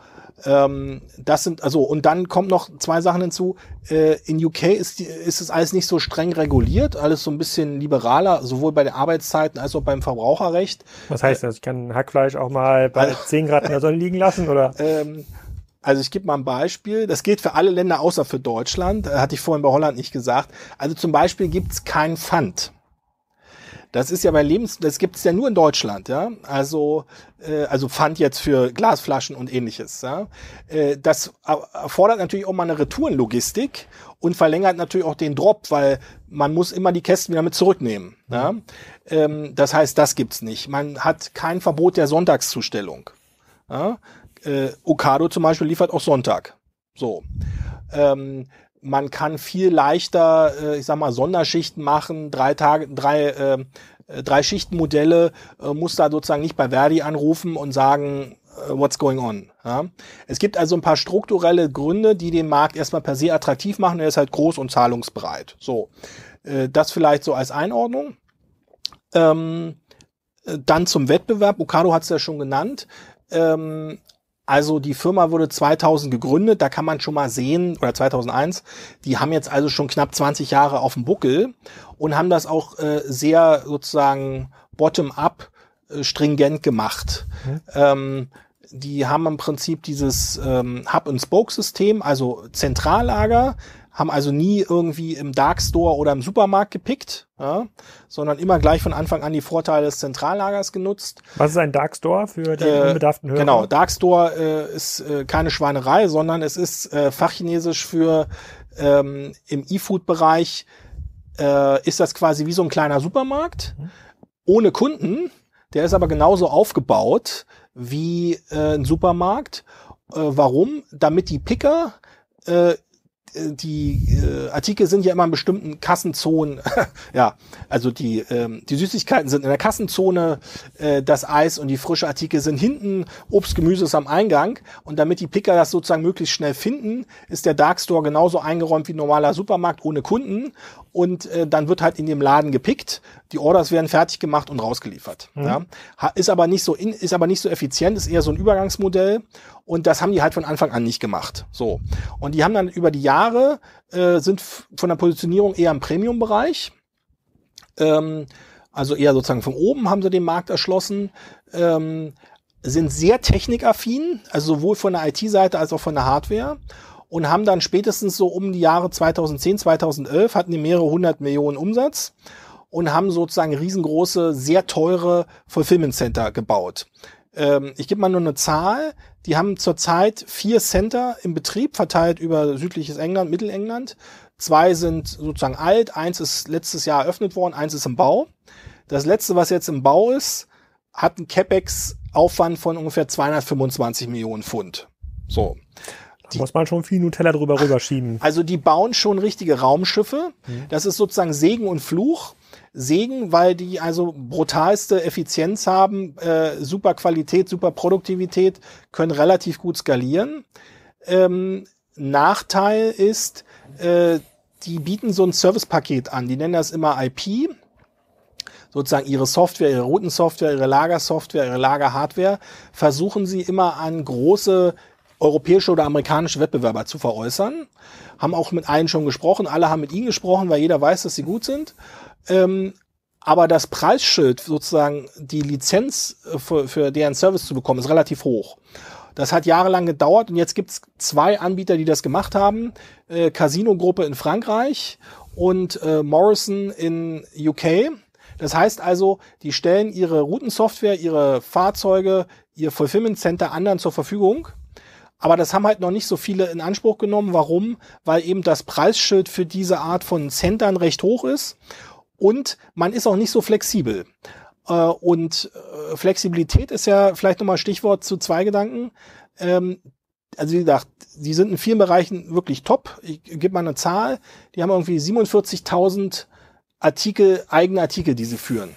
[SPEAKER 2] Ähm, das sind, also, und dann kommt noch zwei Sachen hinzu. Äh, in UK ist, ist es alles nicht so streng reguliert, alles so ein bisschen liberaler, sowohl bei den Arbeitszeiten als auch beim Verbraucherrecht. Was heißt das? Ich kann Hackfleisch auch mal bei also, 10 Grad in der Sonne liegen lassen, oder? Ähm, also ich gebe mal ein Beispiel. Das gilt für alle Länder außer für Deutschland. Äh, hatte ich vorhin bei Holland nicht gesagt. Also zum Beispiel gibt's kein Pfand. Das ist ja bei Lebens, das gibt es ja nur in Deutschland, ja. Also, äh, also Pfand jetzt für Glasflaschen und ähnliches. Ja? Äh, das erfordert natürlich auch mal eine Retourenlogistik und verlängert natürlich auch den Drop, weil man muss immer die Kästen wieder mit zurücknehmen. Mhm. Ja? Ähm, das heißt, das gibt's nicht. Man hat kein Verbot der Sonntagszustellung. Ja? Äh, Okado zum Beispiel liefert auch Sonntag. So. Ähm, man kann viel leichter, äh, ich sag mal, Sonderschichten machen, drei Tage, drei, äh, äh drei Schichtenmodelle, äh, muss da sozusagen nicht bei Verdi anrufen und sagen, äh, what's going on. Ja? Es gibt also ein paar strukturelle Gründe, die den Markt erstmal per se attraktiv machen. Er ist halt groß und zahlungsbereit. So, äh, das vielleicht so als Einordnung. Ähm, dann zum Wettbewerb. Okado hat es ja schon genannt. Ähm, also die Firma wurde 2000 gegründet, da kann man schon mal sehen, oder 2001, die haben jetzt also schon knapp 20 Jahre auf dem Buckel und haben das auch äh, sehr sozusagen bottom-up äh, stringent gemacht. Mhm. Ähm, die haben im Prinzip dieses ähm, Hub-and-Spoke-System, also Zentrallager, haben also nie irgendwie im Dark Store oder im Supermarkt gepickt, ja, sondern immer gleich von Anfang an die Vorteile des Zentrallagers genutzt. Was ist ein Dark Store für die äh, unbedarften Hörer? Genau, Dark Store äh, ist äh, keine Schweinerei, sondern es ist äh, fachchinesisch für ähm, im E-Food-Bereich äh, ist das quasi wie so ein kleiner Supermarkt mhm. ohne Kunden. Der ist aber genauso aufgebaut wie äh, ein Supermarkt. Äh, warum? Damit die Picker äh, die äh, Artikel sind ja immer in bestimmten Kassenzonen. ja, also die, ähm, die Süßigkeiten sind in der Kassenzone, äh, das Eis und die frische Artikel sind hinten, Obst, Gemüse ist am Eingang. Und damit die Picker das sozusagen möglichst schnell finden, ist der Darkstore genauso eingeräumt wie ein normaler Supermarkt ohne Kunden und äh, dann wird halt in dem Laden gepickt, die Orders werden fertig gemacht und rausgeliefert. Mhm. Ja. Ist aber nicht so in, ist aber nicht so effizient, ist eher so ein Übergangsmodell und das haben die halt von Anfang an nicht gemacht. So und die haben dann über die Jahre äh, sind von der Positionierung eher im Premium-Bereich. Ähm, also eher sozusagen von oben haben sie den Markt erschlossen, ähm, sind sehr technikaffin, also sowohl von der IT-Seite als auch von der Hardware und haben dann spätestens so um die Jahre 2010, 2011 hatten die mehrere hundert Millionen Umsatz und haben sozusagen riesengroße, sehr teure Fulfillment Center gebaut. Ähm, ich gebe mal nur eine Zahl. Die haben zurzeit vier Center im Betrieb, verteilt über südliches England, Mittelengland. Zwei sind sozusagen alt, eins ist letztes Jahr eröffnet worden, eins ist im Bau. Das letzte, was jetzt im Bau ist, hat einen CapEx-Aufwand von ungefähr 225 Millionen Pfund. So. Die, Muss man schon viel Nutella drüber rüberschieben. Also die bauen schon richtige Raumschiffe. Mhm. Das ist sozusagen Segen und Fluch. Segen, weil die also brutalste Effizienz haben, äh, super Qualität, super Produktivität, können relativ gut skalieren. Ähm, Nachteil ist, äh, die bieten so ein Servicepaket an. Die nennen das immer IP. Sozusagen ihre Software, ihre Routensoftware, ihre Lagersoftware, ihre Lagerhardware versuchen sie immer an große europäische oder amerikanische Wettbewerber zu veräußern. Haben auch mit allen schon gesprochen, alle haben mit ihnen gesprochen, weil jeder weiß, dass sie gut sind. Ähm, aber das Preisschild, sozusagen die Lizenz äh, für, für deren Service zu bekommen, ist relativ hoch. Das hat jahrelang gedauert und jetzt gibt es zwei Anbieter, die das gemacht haben. Äh, Casino-Gruppe in Frankreich und äh, Morrison in UK. Das heißt also, die stellen ihre Routensoftware, ihre Fahrzeuge, ihr Fulfillment Center anderen zur Verfügung aber das haben halt noch nicht so viele in Anspruch genommen. Warum? Weil eben das Preisschild für diese Art von Centern recht hoch ist und man ist auch nicht so flexibel. Äh, und äh, Flexibilität ist ja vielleicht nochmal Stichwort zu zwei Gedanken. Ähm, also wie gesagt, die sind in vielen Bereichen wirklich top. Ich gebe mal eine Zahl. Die haben irgendwie 47.000 Artikel, eigene Artikel, die sie führen.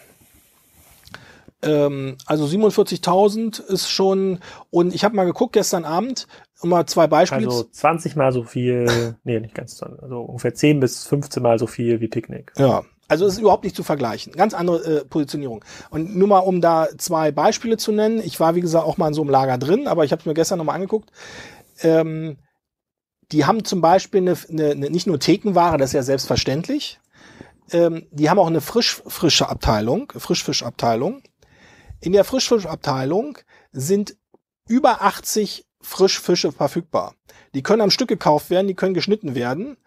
[SPEAKER 2] Ähm, also 47.000 ist schon, und ich habe mal geguckt gestern Abend, mal zwei Beispiele. Also 20 mal so viel, nee, nicht ganz, also ungefähr 10 bis 15 mal so viel wie Picknick. Ja, also es ist überhaupt nicht zu vergleichen. Ganz andere äh, Positionierung. Und nur mal, um da zwei Beispiele zu nennen. Ich war, wie gesagt, auch mal in so einem Lager drin, aber ich habe es mir gestern nochmal angeguckt. Ähm, die haben zum Beispiel eine, eine, eine, nicht nur Thekenware, das ist ja selbstverständlich. Ähm, die haben auch eine Frisch, frische Abteilung, Frischfischabteilung. In der Frischfischabteilung sind über 80 Frischfische verfügbar. Die können am Stück gekauft werden, die können geschnitten werden.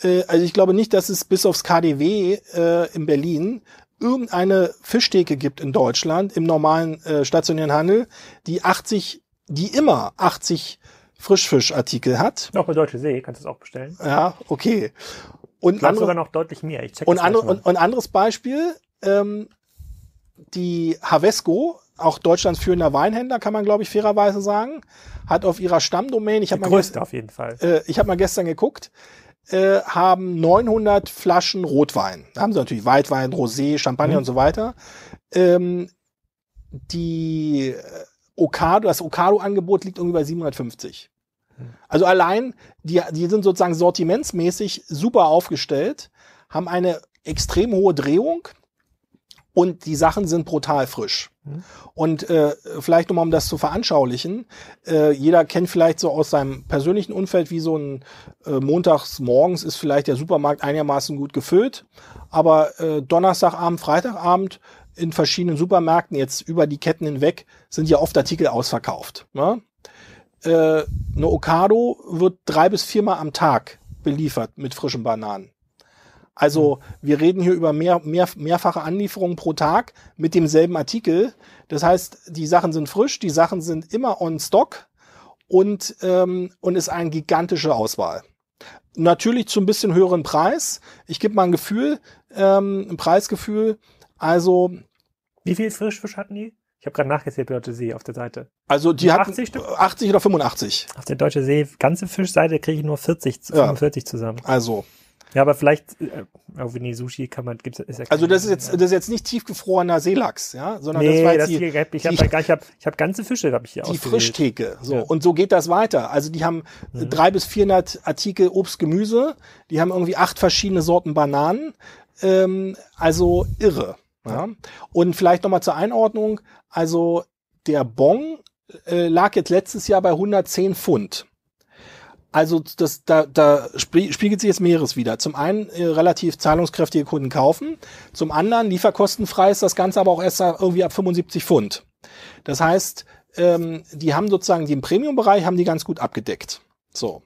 [SPEAKER 2] Äh, also ich glaube nicht, dass es bis aufs KDW äh, in Berlin irgendeine Fischtheke gibt in Deutschland im normalen äh, stationären Handel, die 80, die immer 80 Frischfischartikel hat. Auch bei Deutsche See kannst du es auch bestellen. Ja, okay. Und andere, sogar noch
[SPEAKER 1] deutlich mehr. Ich check und, andere, und,
[SPEAKER 2] und anderes Beispiel, ähm, die Havesco, auch Deutschlands führender Weinhändler, kann man glaube ich fairerweise sagen, hat auf ihrer Stammdomain, ich habe mal, gest äh, ich hab mal gestern geguckt, äh, haben 900 Flaschen Rotwein. Da haben sie natürlich Weitwein, Rosé, Champagner mhm. und so weiter. Ähm, die äh, Okado, das Okado-Angebot liegt irgendwie bei 750. Mhm. Also allein, die, die sind sozusagen sortimentsmäßig super aufgestellt, haben eine extrem hohe Drehung und die Sachen sind brutal frisch. Mhm. Und äh, vielleicht nochmal, um das zu veranschaulichen, äh, jeder kennt vielleicht so aus seinem persönlichen Umfeld, wie so ein äh, montags morgens ist vielleicht der Supermarkt einigermaßen gut gefüllt, aber äh, Donnerstagabend, Freitagabend in verschiedenen Supermärkten, jetzt über die Ketten hinweg, sind ja oft Artikel ausverkauft. Ne? Äh, eine Okado wird drei bis viermal am Tag beliefert mit frischen Bananen. Also mhm. wir reden hier über mehr, mehr, mehrfache Anlieferungen pro Tag mit demselben Artikel. Das heißt, die Sachen sind frisch, die Sachen sind immer on stock und, ähm, und ist eine gigantische Auswahl. Natürlich zu ein bisschen höheren Preis. Ich gebe mal ein Gefühl, ähm, ein Preisgefühl. Also. Wie viel Frischfisch hatten die? Ich habe gerade nachgezählt bei Deutsche See auf der Seite. Also die hatten 80, 80 oder 85.
[SPEAKER 1] Auf der Deutsche See ganze Fischseite kriege ich nur 40 zu ja. 45 zusammen. Also ja, aber vielleicht, äh, auch oh, wenn die Sushi kann man, gibt's, ist ja Also das ist jetzt, das ist
[SPEAKER 2] jetzt nicht tiefgefrorener Seelachs, ja, sondern nee, das war jetzt das die, hier, ich habe ich hab, ich hab ganze Fische, habe ich hier Die Frischtheke, so. Ja. Und so geht das weiter. Also die haben mhm. drei bis vierhundert Artikel Obst, Gemüse, die haben irgendwie acht verschiedene Sorten Bananen, ähm, also irre. Ja. ja. Und vielleicht nochmal zur Einordnung, also der Bon äh, lag jetzt letztes Jahr bei 110 Pfund. Also das, da, da spiegelt sich jetzt mehres wieder. Zum einen äh, relativ zahlungskräftige Kunden kaufen, zum anderen lieferkostenfrei ist das Ganze aber auch erst irgendwie ab 75 Pfund. Das heißt, ähm, die haben sozusagen den Premium-Bereich haben die ganz gut abgedeckt. So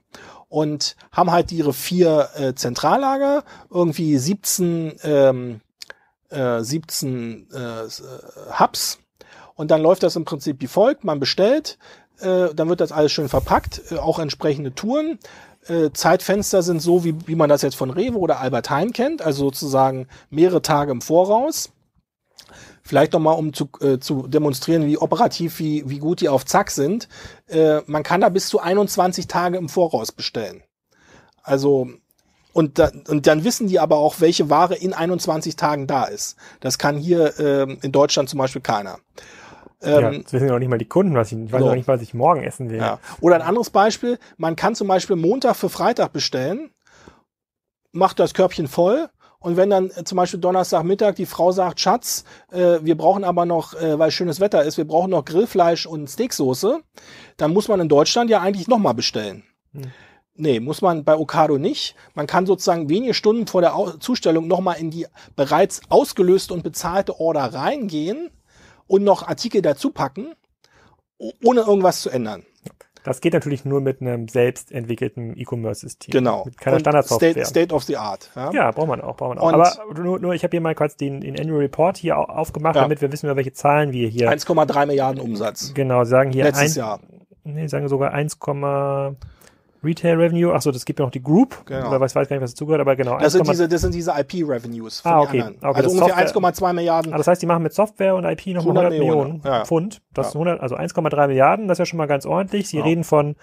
[SPEAKER 2] und haben halt ihre vier äh, Zentrallager, irgendwie 17, ähm, äh, 17 äh, äh, Hubs. Und dann läuft das im Prinzip wie folgt. Man bestellt, äh, dann wird das alles schön verpackt, äh, auch entsprechende Touren. Äh, Zeitfenster sind so, wie, wie man das jetzt von Rewe oder Albert Heijn kennt, also sozusagen mehrere Tage im Voraus. Vielleicht nochmal, um zu, äh, zu demonstrieren, wie operativ, wie, wie gut die auf Zack sind. Äh, man kann da bis zu 21 Tage im Voraus bestellen. Also, und, da, und dann wissen die aber auch, welche Ware in 21 Tagen da ist. Das kann hier äh, in Deutschland zum Beispiel keiner. Ähm, ja, das wissen ja noch nicht mal die Kunden, was ich, ich weiß so. noch nicht was ich morgen essen will. Ja. Oder ein anderes Beispiel, man kann zum Beispiel Montag für Freitag bestellen, macht das Körbchen voll und wenn dann äh, zum Beispiel Donnerstagmittag die Frau sagt, Schatz, äh, wir brauchen aber noch, äh, weil schönes Wetter ist, wir brauchen noch Grillfleisch und Steaksoße, dann muss man in Deutschland ja eigentlich nochmal bestellen. Hm. Nee, muss man bei Okado nicht. Man kann sozusagen wenige Stunden vor der Zustellung nochmal in die bereits ausgelöste und bezahlte Order reingehen und noch Artikel dazu packen, ohne irgendwas zu ändern. Das geht natürlich
[SPEAKER 1] nur mit einem selbst entwickelten E-Commerce-System. Genau. Mit keiner Standardsoftware. State, State, of the Art.
[SPEAKER 2] Ja, ja braucht man auch. Braucht man auch. Aber
[SPEAKER 1] nur, nur ich habe hier mal kurz den, den Annual Report hier aufgemacht, ja. damit wir wissen, welche Zahlen wir hier. 1,3 Milliarden Umsatz. Genau, sagen hier. Letztes ein, Jahr. Nee, sagen sogar 1, Retail Revenue, achso, das gibt ja noch die Group, genau. weil ich weiß gar nicht, was dazugehört, aber genau. Das sind diese,
[SPEAKER 2] das sind diese IP Revenues. Ah, okay. okay. Also ungefähr 1,2 Milliarden.
[SPEAKER 1] Ah, das heißt, die machen mit Software und IP noch 100, 100 Millionen, Millionen ja. Pfund. Das ja. 100, also 1,3 Milliarden, das ist ja schon mal ganz ordentlich. Sie ja. Genau. reden von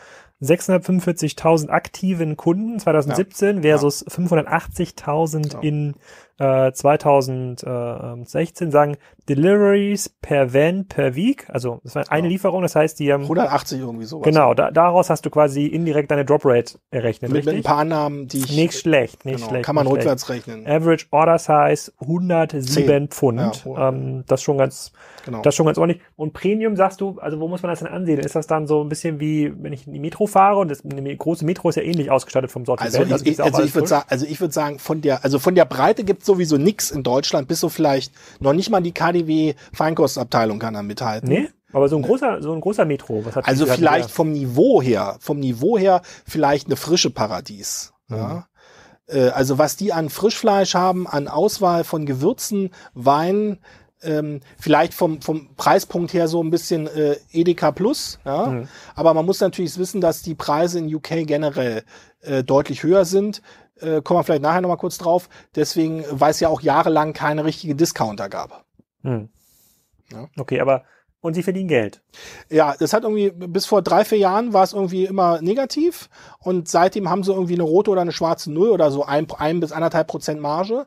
[SPEAKER 1] 645.000 aktiven Kunden 2017 ja. versus ja. 580.000 ja. in äh, 2016 sagen Deliveries per Van per Week, also das war eine Lieferung, das heißt die haben ähm, 180 irgendwie sowas. Genau, da, daraus hast du quasi indirekt deine Drop Rate errechnet, mit, richtig? Mit ein paar
[SPEAKER 2] Annahmen, die ich nicht schlecht, nicht genau, schlecht. Kann man rückwärts rechnen.
[SPEAKER 1] Average Order Size 107 10. Pfund. Ähm, das ist schon ganz Genau. Das schon ganz ordentlich. Und Premium sagst du, also wo muss man das denn ansehen? Ist das dann so ein bisschen wie, wenn ich in die
[SPEAKER 2] Metro fahre und das, eine große Metro ist ja ähnlich ausgestattet vom Sortiment. Also, also, ich, also ich würde sagen, also ich würde sagen, von der, also von der Breite gibt's sowieso nix in Deutschland, bis so vielleicht noch nicht mal die KDW Feinkostabteilung kann da mithalten. Nee? Aber so ein großer, so ein großer Metro, was hat Also vielleicht vom Niveau her, vom Niveau her vielleicht eine frische Paradies. Mhm. Ja äh, also was die an Frischfleisch haben, an Auswahl von Gewürzen, Wein, ähm, vielleicht vom, vom Preispunkt her so ein bisschen äh, Edeka Plus. Ja? Mhm. Aber man muss natürlich wissen, dass die Preise in UK generell äh, deutlich höher sind. Äh, kommen wir vielleicht nachher nochmal kurz drauf. Deswegen, weil es ja auch jahrelang keine richtige Discounter gab.
[SPEAKER 1] Mhm. Ja?
[SPEAKER 2] Okay, aber und sie verdienen Geld. Ja, das hat irgendwie, bis vor drei, vier Jahren war es irgendwie immer negativ und seitdem haben sie irgendwie eine rote oder eine schwarze Null oder so ein, ein bis anderthalb Prozent Marge,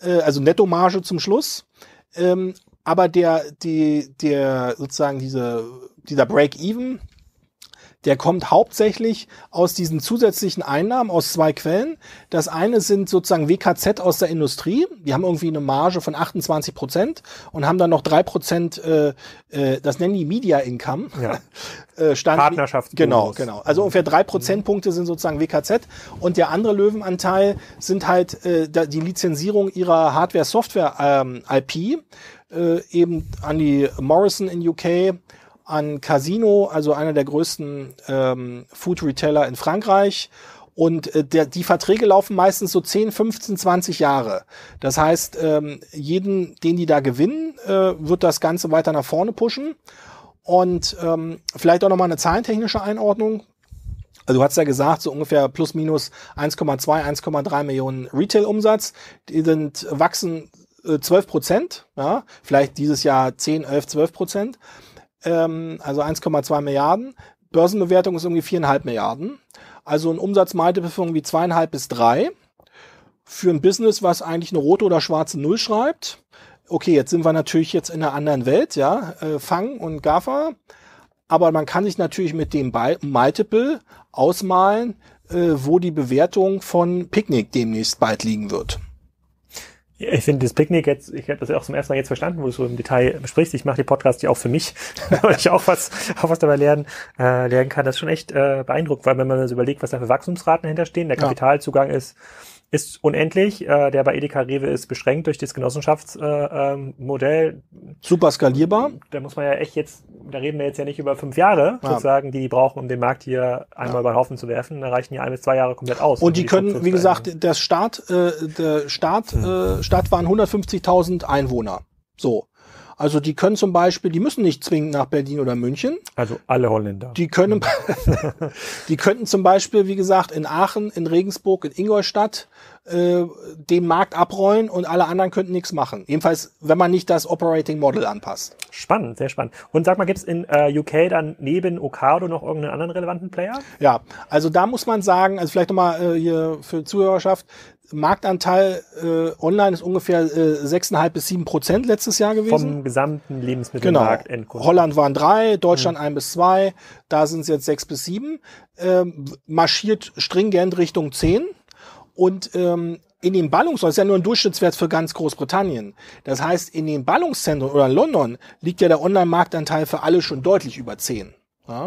[SPEAKER 2] äh, also Nettomarge zum Schluss. Ähm, aber der, die, der sozusagen diese, dieser Break-Even, der kommt hauptsächlich aus diesen zusätzlichen Einnahmen aus zwei Quellen. Das eine sind sozusagen WKZ aus der Industrie. Die haben irgendwie eine Marge von 28 Prozent und haben dann noch drei Prozent, äh, äh, das nennen die Media Income. Ja. Äh, stand Partnerschaften. Genau, genau. Also mhm. ungefähr drei Prozentpunkte sind sozusagen WKZ und der andere Löwenanteil sind halt äh, die Lizenzierung ihrer Hardware-Software-IP ähm, äh, eben an die Morrison in UK an Casino, also einer der größten ähm, Food Retailer in Frankreich. Und äh, der, die Verträge laufen meistens so 10, 15, 20 Jahre. Das heißt, ähm, jeden, den die da gewinnen, äh, wird das Ganze weiter nach vorne pushen. Und ähm, vielleicht auch nochmal eine zahlentechnische Einordnung. Also du hast ja gesagt, so ungefähr plus minus 1,2, 1,3 Millionen Retail-Umsatz. Die sind, wachsen äh, 12 Prozent, ja, vielleicht dieses Jahr 10, 11, 12 Prozent ähm, also 1,2 Milliarden. Börsenbewertung ist irgendwie viereinhalb Milliarden. Also ein Umsatzmultiple wie zweieinhalb bis drei. Für ein Business, was eigentlich eine rote oder schwarze Null schreibt. Okay, jetzt sind wir natürlich jetzt in einer anderen Welt, ja. Äh, Fang und GAFA. Aber man kann sich natürlich mit dem Multiple ausmalen, äh, wo die Bewertung von Picknick demnächst bald liegen wird. Ich finde das Picknick jetzt, ich habe das auch zum ersten Mal jetzt
[SPEAKER 1] verstanden, wo du so im Detail besprichst. Ich mache die Podcasts ja auch für mich, weil ich auch was, auch was dabei lernen, äh, lernen kann. Das ist schon echt äh, beeindruckend, weil wenn man sich überlegt, was da für Wachstumsraten hinterstehen, der Kapitalzugang ist ist unendlich. Äh, der bei Edeka Rewe ist beschränkt durch das Genossenschaftsmodell. Äh, ähm, Super skalierbar. Da muss man ja echt jetzt, da reden wir jetzt ja nicht über fünf Jahre ja. sozusagen, die die brauchen, um den Markt hier einmal ja. über den Haufen zu werfen. Da reichen ja ein bis zwei Jahre komplett aus. Und um die, die, können, wie gesagt,
[SPEAKER 2] der Start, äh, der Start, hm. äh, Start waren 150.000 Einwohner. So. Also die können zum Beispiel, die müssen nicht zwingend nach Berlin oder München.
[SPEAKER 1] Also alle Holländer.
[SPEAKER 2] Die können, hm. die könnten zum Beispiel, wie gesagt, in Aachen, in Regensburg, in Ingolstadt äh, den Markt abrollen und alle anderen könnten nichts machen. Jedenfalls, wenn man nicht das Operating Model anpasst.
[SPEAKER 1] Spannend, sehr spannend. Und sag mal, gibt's in äh, UK dann neben Ocado noch irgendeinen anderen relevanten Player?
[SPEAKER 2] Ja, also da muss man sagen, also vielleicht nochmal äh, hier für Zuhörerschaft, Marktanteil äh, online ist ungefähr äh, sechseinhalb äh, bis sieben Prozent letztes Jahr gewesen. Vom gesamten Lebensmittelmarkt. Genau. Endkunden. Holland waren drei, Deutschland mhm. ein bis zwei, da sind es jetzt sechs bis sieben. Ähm, marschiert stringent Richtung zehn. Und ähm, in den Ballungszentren, das ist ja nur ein Durchschnittswert für ganz Großbritannien. Das heißt, in den Ballungszentren oder in London liegt ja der Online-Marktanteil für alle schon deutlich über zehn. Ja?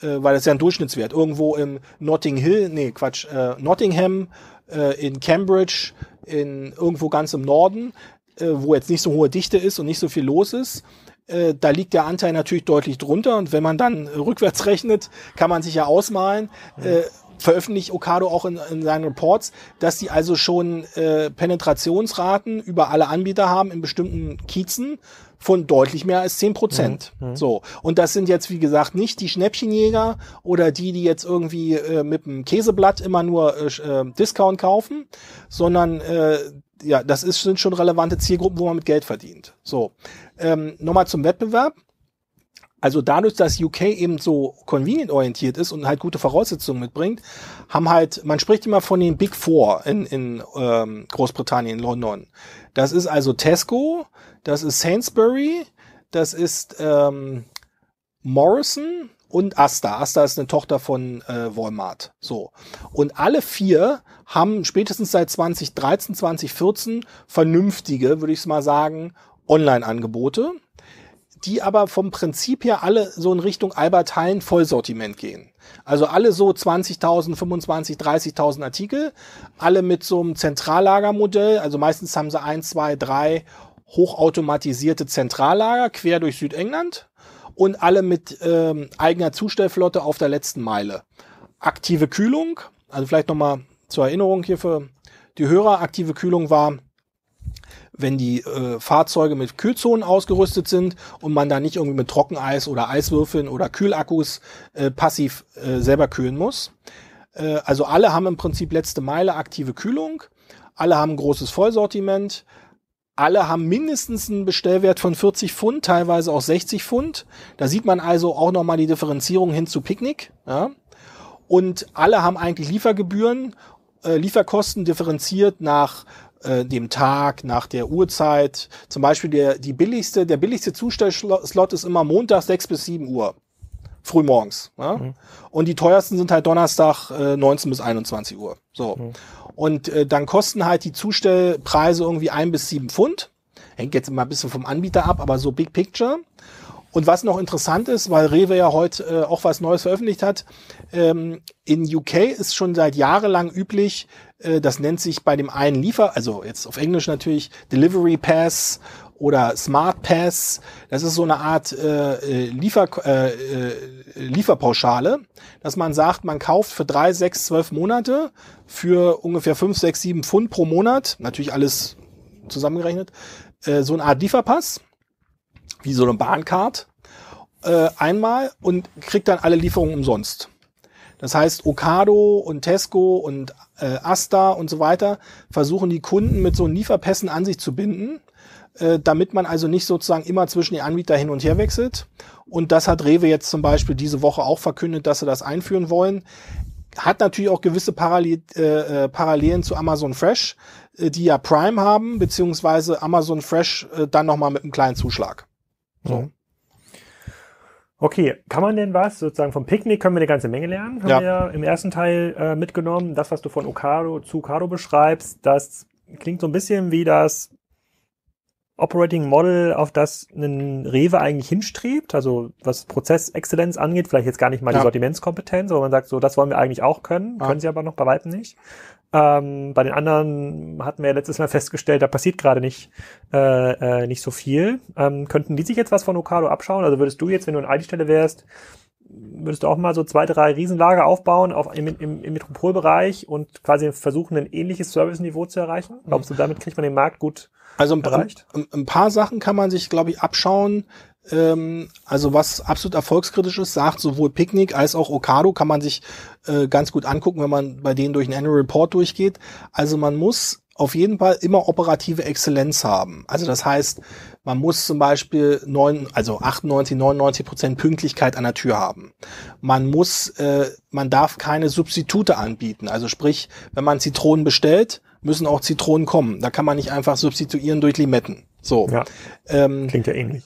[SPEAKER 2] Äh, weil das ist ja ein Durchschnittswert. Irgendwo im Notting Hill, nee, Quatsch, äh, Nottingham äh, in Cambridge, in irgendwo ganz im Norden, äh, wo jetzt nicht so hohe Dichte ist und nicht so viel los ist. Äh, da liegt der Anteil natürlich deutlich drunter und wenn man dann rückwärts rechnet, kann man sich ja ausmalen, ja. Äh, veröffentlicht Okado auch in, in, seinen Reports, dass sie also schon äh, Penetrationsraten über alle Anbieter haben in bestimmten Kiezen von deutlich mehr als zehn mhm. Prozent. Mhm. So. Und das sind jetzt, wie gesagt, nicht die Schnäppchenjäger oder die, die jetzt irgendwie äh, mit dem Käseblatt immer nur äh, äh Discount kaufen, sondern äh, ja, das ist, sind schon relevante Zielgruppen, wo man mit Geld verdient. So. Ähm, Nochmal zum Wettbewerb. Also dadurch, dass UK eben so convenient orientiert ist und halt gute Voraussetzungen mitbringt, haben halt, man spricht immer von den Big Four in, in ähm, Großbritannien, London. Das ist also Tesco, das ist Sainsbury, das ist ähm, Morrison und Asta. Asta ist eine Tochter von äh, Walmart. So. Und alle vier haben spätestens seit 2013, 2014 vernünftige, würde ich mal sagen, Online-Angebote die aber vom Prinzip her alle so in Richtung Albert Hallen Vollsortiment gehen. Also alle so 20.000, 25.000, 30.000 Artikel, alle mit so einem Zentrallagermodell. Also meistens haben sie eins, zwei, drei hochautomatisierte Zentrallager quer durch Südengland und alle mit ähm, eigener Zustellflotte auf der letzten Meile. Aktive Kühlung, also vielleicht nochmal zur Erinnerung hier für die Hörer, aktive Kühlung war wenn die äh, Fahrzeuge mit Kühlzonen ausgerüstet sind und man da nicht irgendwie mit Trockeneis oder Eiswürfeln oder Kühlakkus äh, passiv äh, selber kühlen muss. Äh, also alle haben im Prinzip letzte Meile aktive Kühlung, alle haben ein großes Vollsortiment, alle haben mindestens einen Bestellwert von 40 Pfund, teilweise auch 60 Pfund. Da sieht man also auch nochmal die Differenzierung hin zu Picknick. Ja? Und alle haben eigentlich Liefergebühren, äh, Lieferkosten differenziert nach äh, dem Tag, nach der Uhrzeit. Zum Beispiel der, die billigste, der billigste Zustellslot ist immer Montag 6 bis 7 Uhr. Frühmorgens. Ja? Mhm. Und die teuersten sind halt Donnerstag äh, 19 bis 21 Uhr. So. Mhm. Und äh, dann kosten halt die Zustellpreise irgendwie ein bis sieben Pfund. Hängt jetzt immer ein bisschen vom Anbieter ab, aber so Big Picture. Und was noch interessant ist, weil Rewe ja heute äh, auch was Neues veröffentlicht hat, ähm, in UK ist schon seit jahrelang üblich, äh, das nennt sich bei dem einen Liefer, also jetzt auf Englisch natürlich Delivery Pass oder Smart Pass. Das ist so eine Art äh, äh Liefer, äh, äh, Lieferpauschale, dass man sagt, man kauft für drei, sechs, zwölf Monate für ungefähr fünf, sechs, sieben Pfund pro Monat, natürlich alles zusammengerechnet, äh, so eine Art Lieferpass, wie so eine Bahncard, äh, einmal und kriegt dann alle Lieferungen umsonst. Das heißt, Okado und Tesco und äh, Asta und so weiter versuchen die Kunden mit so Lieferpässen an sich zu binden, äh, damit man also nicht sozusagen immer zwischen den Anbietern hin und her wechselt. Und das hat Rewe jetzt zum Beispiel diese Woche auch verkündet, dass sie das einführen wollen. Hat natürlich auch gewisse Parallel, äh, äh Parallelen zu Amazon Fresh, äh, die ja Prime haben, beziehungsweise Amazon Fresh äh, dann nochmal mit einem kleinen Zuschlag. So. Okay, kann man denn was? Sozusagen vom Picknick können wir eine ganze Menge lernen. Haben
[SPEAKER 1] ja. wir im ersten Teil äh, mitgenommen. Das, was du von Okado zu Okado beschreibst, das klingt so ein bisschen wie das Operating Model, auf das ein Rewe eigentlich hinstrebt, also was Prozessexzellenz angeht, vielleicht jetzt gar nicht mal ja. die Sortimentskompetenz, aber man sagt so, das wollen wir eigentlich auch können, ja. können sie aber noch bei weitem nicht. Ähm, bei den anderen hatten wir ja letztes Mal festgestellt, da passiert gerade nicht, äh, äh, nicht so viel. Ähm, könnten die sich jetzt was von Okado abschauen? Also würdest du jetzt, wenn du an IT-Stelle wärst, würdest du auch mal so zwei, drei Riesenlager aufbauen auf, im, im, im Metropolbereich und quasi versuchen, ein ähnliches Service-Niveau zu erreichen? Glaubst
[SPEAKER 2] du, damit kriegt man den Markt gut also ein, erreicht? Ein, ein paar Sachen kann man sich, glaube ich, abschauen. Ähm, also was absolut erfolgskritisch ist, sagt sowohl Picnic als auch Okado kann man sich äh, ganz gut angucken, wenn man bei denen durch einen Annual Report durchgeht. Also man muss auf jeden Fall immer operative Exzellenz haben. Also das heißt, man muss zum Beispiel 9, also 98, 99 Prozent Pünktlichkeit an der Tür haben. Man muss, äh, man darf keine Substitute anbieten. Also sprich, wenn man Zitronen bestellt, müssen auch Zitronen kommen. Da kann man nicht einfach substituieren durch Limetten. So. Ja, ähm, klingt ja ähnlich.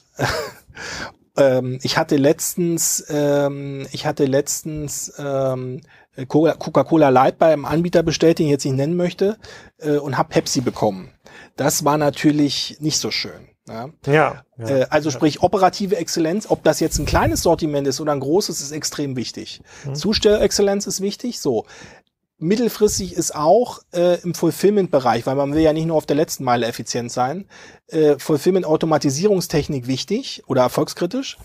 [SPEAKER 2] ähm, ich hatte letztens, ähm, ich hatte letztens ähm, Coca-Cola Light bei einem Anbieter bestellt, den ich jetzt nicht nennen möchte, äh, und habe Pepsi bekommen. Das war natürlich nicht so schön. Ja. ja, äh, ja äh, also sprich ja. operative Exzellenz, ob das jetzt ein kleines Sortiment ist oder ein großes, ist extrem wichtig. Mhm. Zustellexzellenz ist wichtig. So, mittelfristig ist auch äh, im Fulfillment-Bereich, weil man will ja nicht nur auf der letzten Meile effizient sein, äh, Fulfillment-Automatisierungstechnik wichtig oder erfolgskritisch.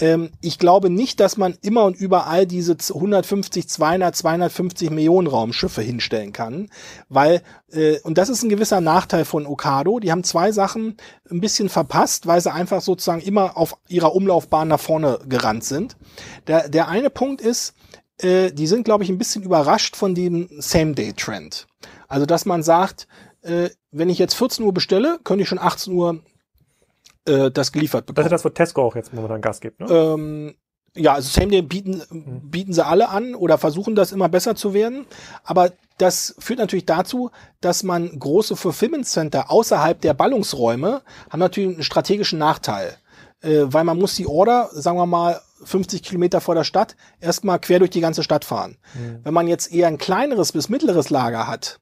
[SPEAKER 2] Ähm, ich glaube nicht, dass man immer und überall diese 150, 200, 250 Millionen Raumschiffe hinstellen kann, weil, äh, und das ist ein gewisser Nachteil von Okado, die haben zwei Sachen ein bisschen verpasst, weil sie einfach sozusagen immer auf ihrer Umlaufbahn nach vorne gerannt sind. Der, der eine Punkt ist, äh, die sind, glaube ich, ein bisschen überrascht von dem Same-Day-Trend. Also, dass man sagt, äh, wenn ich jetzt 14 Uhr bestelle, könnte ich schon 18 Uhr äh, das geliefert bekommen. Das ist das, was
[SPEAKER 1] Tesco auch jetzt momentan Gas gibt, ne?
[SPEAKER 2] Ähm, ja, also Same Day bieten, mhm. bieten sie alle an oder versuchen das immer besser zu werden. Aber das führt natürlich dazu, dass man große Fulfillment Center außerhalb der Ballungsräume haben natürlich einen strategischen Nachteil. Äh, weil man muss die Order, sagen wir mal, 50 Kilometer vor der Stadt erstmal quer durch die ganze Stadt fahren. Mhm. Wenn man jetzt eher ein kleineres bis mittleres Lager hat,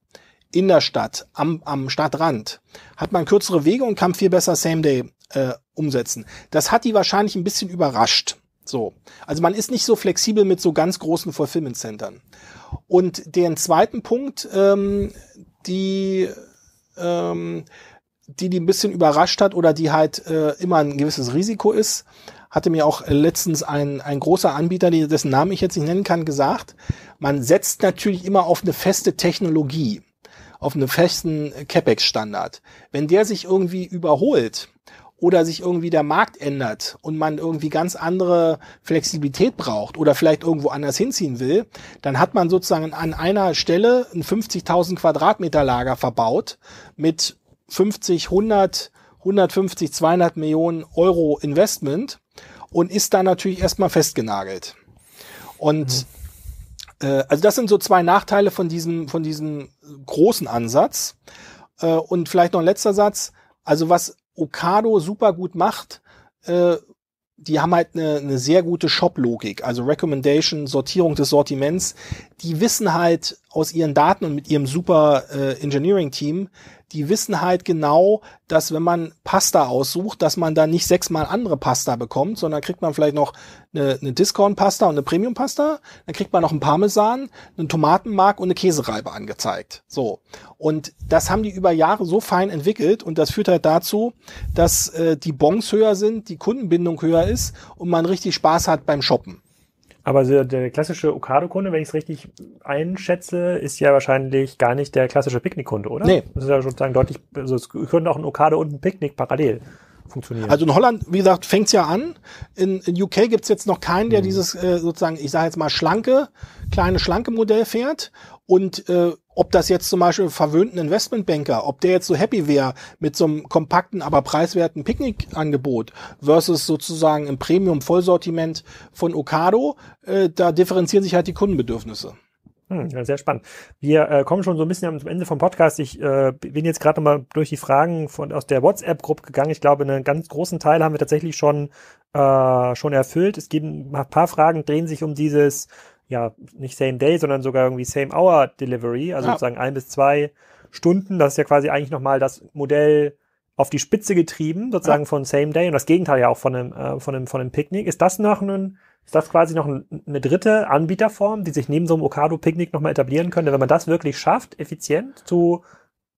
[SPEAKER 2] in der Stadt, am, am Stadtrand, hat man kürzere Wege und kann viel besser Same Day äh, umsetzen. Das hat die wahrscheinlich ein bisschen überrascht. So. Also man ist nicht so flexibel mit so ganz großen Fulfillment Centern. Und den zweiten Punkt, ähm, die, ähm, die die ein bisschen überrascht hat oder die halt äh, immer ein gewisses Risiko ist, hatte mir auch äh, letztens ein, ein großer Anbieter, dessen Namen ich jetzt nicht nennen kann, gesagt, man setzt natürlich immer auf eine feste Technologie, auf einen festen CapEx-Standard. Wenn der sich irgendwie überholt oder sich irgendwie der Markt ändert und man irgendwie ganz andere Flexibilität braucht oder vielleicht irgendwo anders hinziehen will, dann hat man sozusagen an einer Stelle ein 50.000 Quadratmeter Lager verbaut mit 50, 100, 150, 200 Millionen Euro Investment und ist da natürlich erstmal festgenagelt. Und mhm. äh, also das sind so zwei Nachteile von diesem, von diesem großen Ansatz. Äh, und vielleicht noch ein letzter Satz. Also was Okado super gut macht, äh, die haben halt eine, eine sehr gute Shop-Logik, also Recommendation, Sortierung des Sortiments. Die wissen halt aus ihren Daten und mit ihrem super äh, Engineering-Team, die wissen halt genau, dass wenn man Pasta aussucht, dass man dann nicht sechsmal andere Pasta bekommt, sondern kriegt man vielleicht noch eine, eine discord pasta und eine Premium-Pasta, dann kriegt man noch einen Parmesan, einen Tomatenmark und eine Käsereibe angezeigt. So. Und das haben die über Jahre so fein entwickelt und das führt halt dazu, dass äh, die Bons höher sind, die Kundenbindung höher ist und man richtig Spaß hat beim Shoppen. Aber so der klassische Okado-Kunde,
[SPEAKER 1] wenn ich es richtig einschätze, ist ja wahrscheinlich gar nicht der klassische Picknick-Kunde, oder? Nee. Das ist ja
[SPEAKER 2] sozusagen deutlich, also es können auch ein Okado und ein Picknick parallel
[SPEAKER 1] funktionieren. Also in
[SPEAKER 2] Holland, wie gesagt, fängt's ja an. In, in UK gibt's jetzt noch keinen, der mhm. dieses äh, sozusagen, ich sage jetzt mal, schlanke, kleine, schlanke Modell fährt. Und äh, ob das jetzt zum Beispiel verwöhnten Investmentbanker, ob der jetzt so happy wäre mit so einem kompakten, aber preiswerten Picknickangebot versus sozusagen im Premium-Vollsortiment von Okado, äh, da differenzieren sich halt die Kundenbedürfnisse. Hm, ja, sehr spannend.
[SPEAKER 1] Wir äh, kommen schon so ein bisschen am Ende vom Podcast. Ich äh, bin jetzt gerade mal durch die Fragen von, aus der WhatsApp-Gruppe gegangen. Ich glaube, einen ganz großen Teil haben wir tatsächlich schon, äh, schon erfüllt. Es gibt ein paar Fragen, drehen sich um dieses ja, nicht Same Day, sondern sogar irgendwie Same Hour Delivery, also ah. sozusagen ein bis zwei Stunden. Das ist ja quasi eigentlich nochmal das Modell auf die Spitze getrieben, sozusagen ah. von Same Day und das Gegenteil ja auch von einem, äh, von einem, von einem Picknick. Ist das noch ein, ist das quasi noch ein, eine dritte Anbieterform, die sich neben so einem Okado-Picknick nochmal etablieren könnte, wenn man das wirklich schafft, effizient zu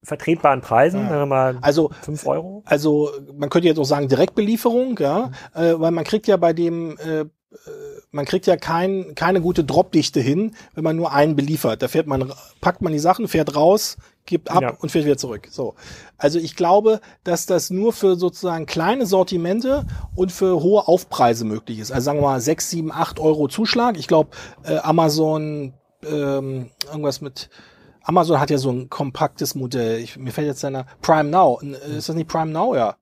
[SPEAKER 1] vertretbaren
[SPEAKER 2] Preisen, ja. sagen wir mal also, 5 Euro. Also man könnte jetzt auch sagen Direktbelieferung, ja, mhm. äh, weil man kriegt ja bei dem äh, äh, man kriegt ja kein, keine gute Dropdichte hin, wenn man nur einen beliefert. Da fährt man, packt man die Sachen, fährt raus, gibt ab ja. und fährt wieder zurück. So. Also ich glaube, dass das nur für sozusagen kleine Sortimente und für hohe Aufpreise möglich ist. Also sagen wir mal sechs, sieben, acht Euro Zuschlag. Ich glaube, äh, Amazon, ähm, irgendwas mit Amazon hat ja so ein kompaktes Modell. Ich, mir fällt jetzt seiner Prime Now. Ist das nicht Prime Now? Ja.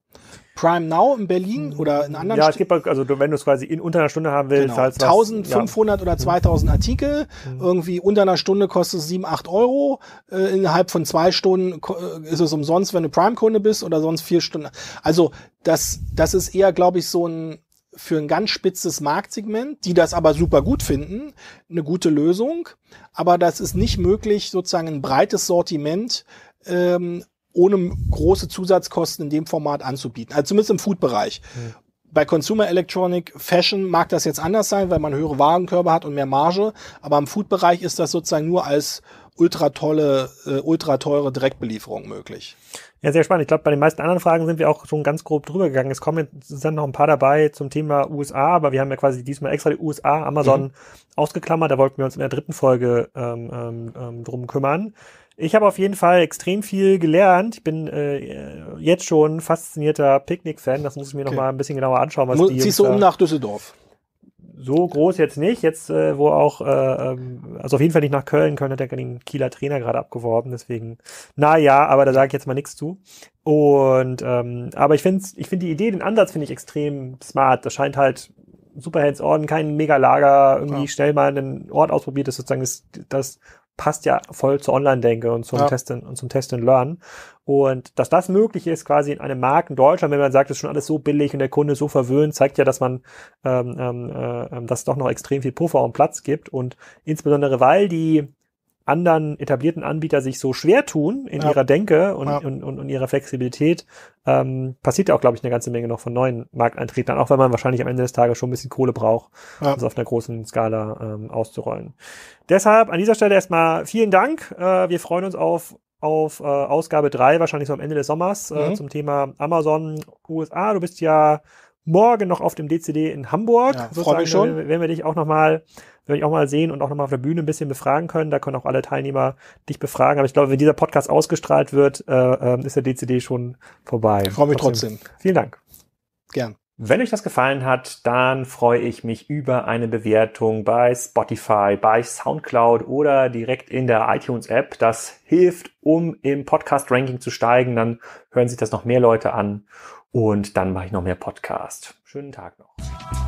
[SPEAKER 2] Prime Now in Berlin mhm. oder in anderen Städten. Ja, es gibt also wenn du es quasi in unter einer Stunde haben willst, genau. halt 1500 ja. oder 2000 Artikel, mhm. irgendwie unter einer Stunde kostet es 7, 8 Euro, äh, innerhalb von zwei Stunden äh, ist es umsonst, wenn du Prime-Kunde bist oder sonst vier Stunden. Also das, das ist eher, glaube ich, so ein für ein ganz spitzes Marktsegment, die das aber super gut finden, eine gute Lösung. Aber das ist nicht möglich, sozusagen ein breites Sortiment ähm, ohne große Zusatzkosten in dem Format anzubieten. Also zumindest im Food-Bereich. Mhm. Bei Consumer Electronic Fashion mag das jetzt anders sein, weil man höhere Warenkörbe hat und mehr Marge. Aber im Food-Bereich ist das sozusagen nur als ultra tolle, äh, ultra teure Direktbelieferung möglich.
[SPEAKER 1] Ja, sehr spannend. Ich glaube, bei den meisten anderen Fragen sind wir auch schon ganz grob drüber gegangen. Es kommen jetzt sind noch ein paar dabei zum Thema USA, aber wir haben ja quasi diesmal extra die USA, Amazon mhm. ausgeklammert. Da wollten wir uns in der dritten Folge ähm, ähm, ähm drum kümmern. Ich habe auf jeden Fall extrem viel gelernt. Ich bin äh, jetzt schon faszinierter Picknick-Fan. Das muss ich mir okay. noch mal ein bisschen genauer anschauen. Was die ziehst du um nach Düsseldorf? So groß jetzt nicht. Jetzt, äh, wo auch, äh, ähm, also auf jeden Fall nicht nach Köln. Köln hat ja den Kieler Trainer gerade abgeworben. Deswegen, na ja, aber da sage ich jetzt mal nichts zu. Und, ähm, aber ich finde ich find die Idee, den Ansatz finde ich extrem smart. Das scheint halt super hands-on, kein Megalager. irgendwie ja. schnell mal einen Ort ausprobiert, ist sozusagen das, das passt ja voll zur Online-Denke und zum ja. Testen und zum Test and Learn. Und dass das möglich ist, quasi in einem Markt in Deutschland, wenn man sagt, es ist schon alles so billig und der Kunde so verwöhnt, zeigt ja, dass man, ähm, ähm, äh, ähm, dass es doch noch extrem viel Puffer und Platz gibt. Und insbesondere weil die anderen etablierten Anbieter sich so schwer tun in ja. ihrer Denke und, ja. und, und, und, ihrer Flexibilität, ähm, passiert ja auch, glaube ich, eine ganze Menge noch von neuen Markteintrittern, auch wenn man wahrscheinlich am Ende des Tages schon ein bisschen Kohle braucht, ja. um es auf einer großen Skala ähm, auszurollen. Deshalb an dieser Stelle erstmal vielen Dank. Äh, wir freuen uns auf auf äh, Ausgabe drei wahrscheinlich so am Ende des Sommers, äh, mhm. äh, zum Thema Amazon USA. Du bist ja morgen noch auf dem DCD in Hamburg. Ja, freue mich schon. Werden wir dich auch nochmal werde ich auch mal sehen und auch nochmal auf der Bühne ein bisschen befragen können. Da können auch alle Teilnehmer dich befragen. Aber ich glaube, wenn dieser Podcast ausgestrahlt wird, äh, ähm, ist der DCD schon vorbei. Ich freue mich trotzdem. trotzdem. Vielen Dank. Gern. Wenn euch das gefallen hat, dann freue ich mich über eine Bewertung bei Spotify, bei SoundCloud oder direkt in der iTunes-App. Das hilft, um im Podcast-Ranking zu steigen. Dann hören sich das noch mehr Leute an und dann mache ich noch mehr Podcast. Schönen Tag noch.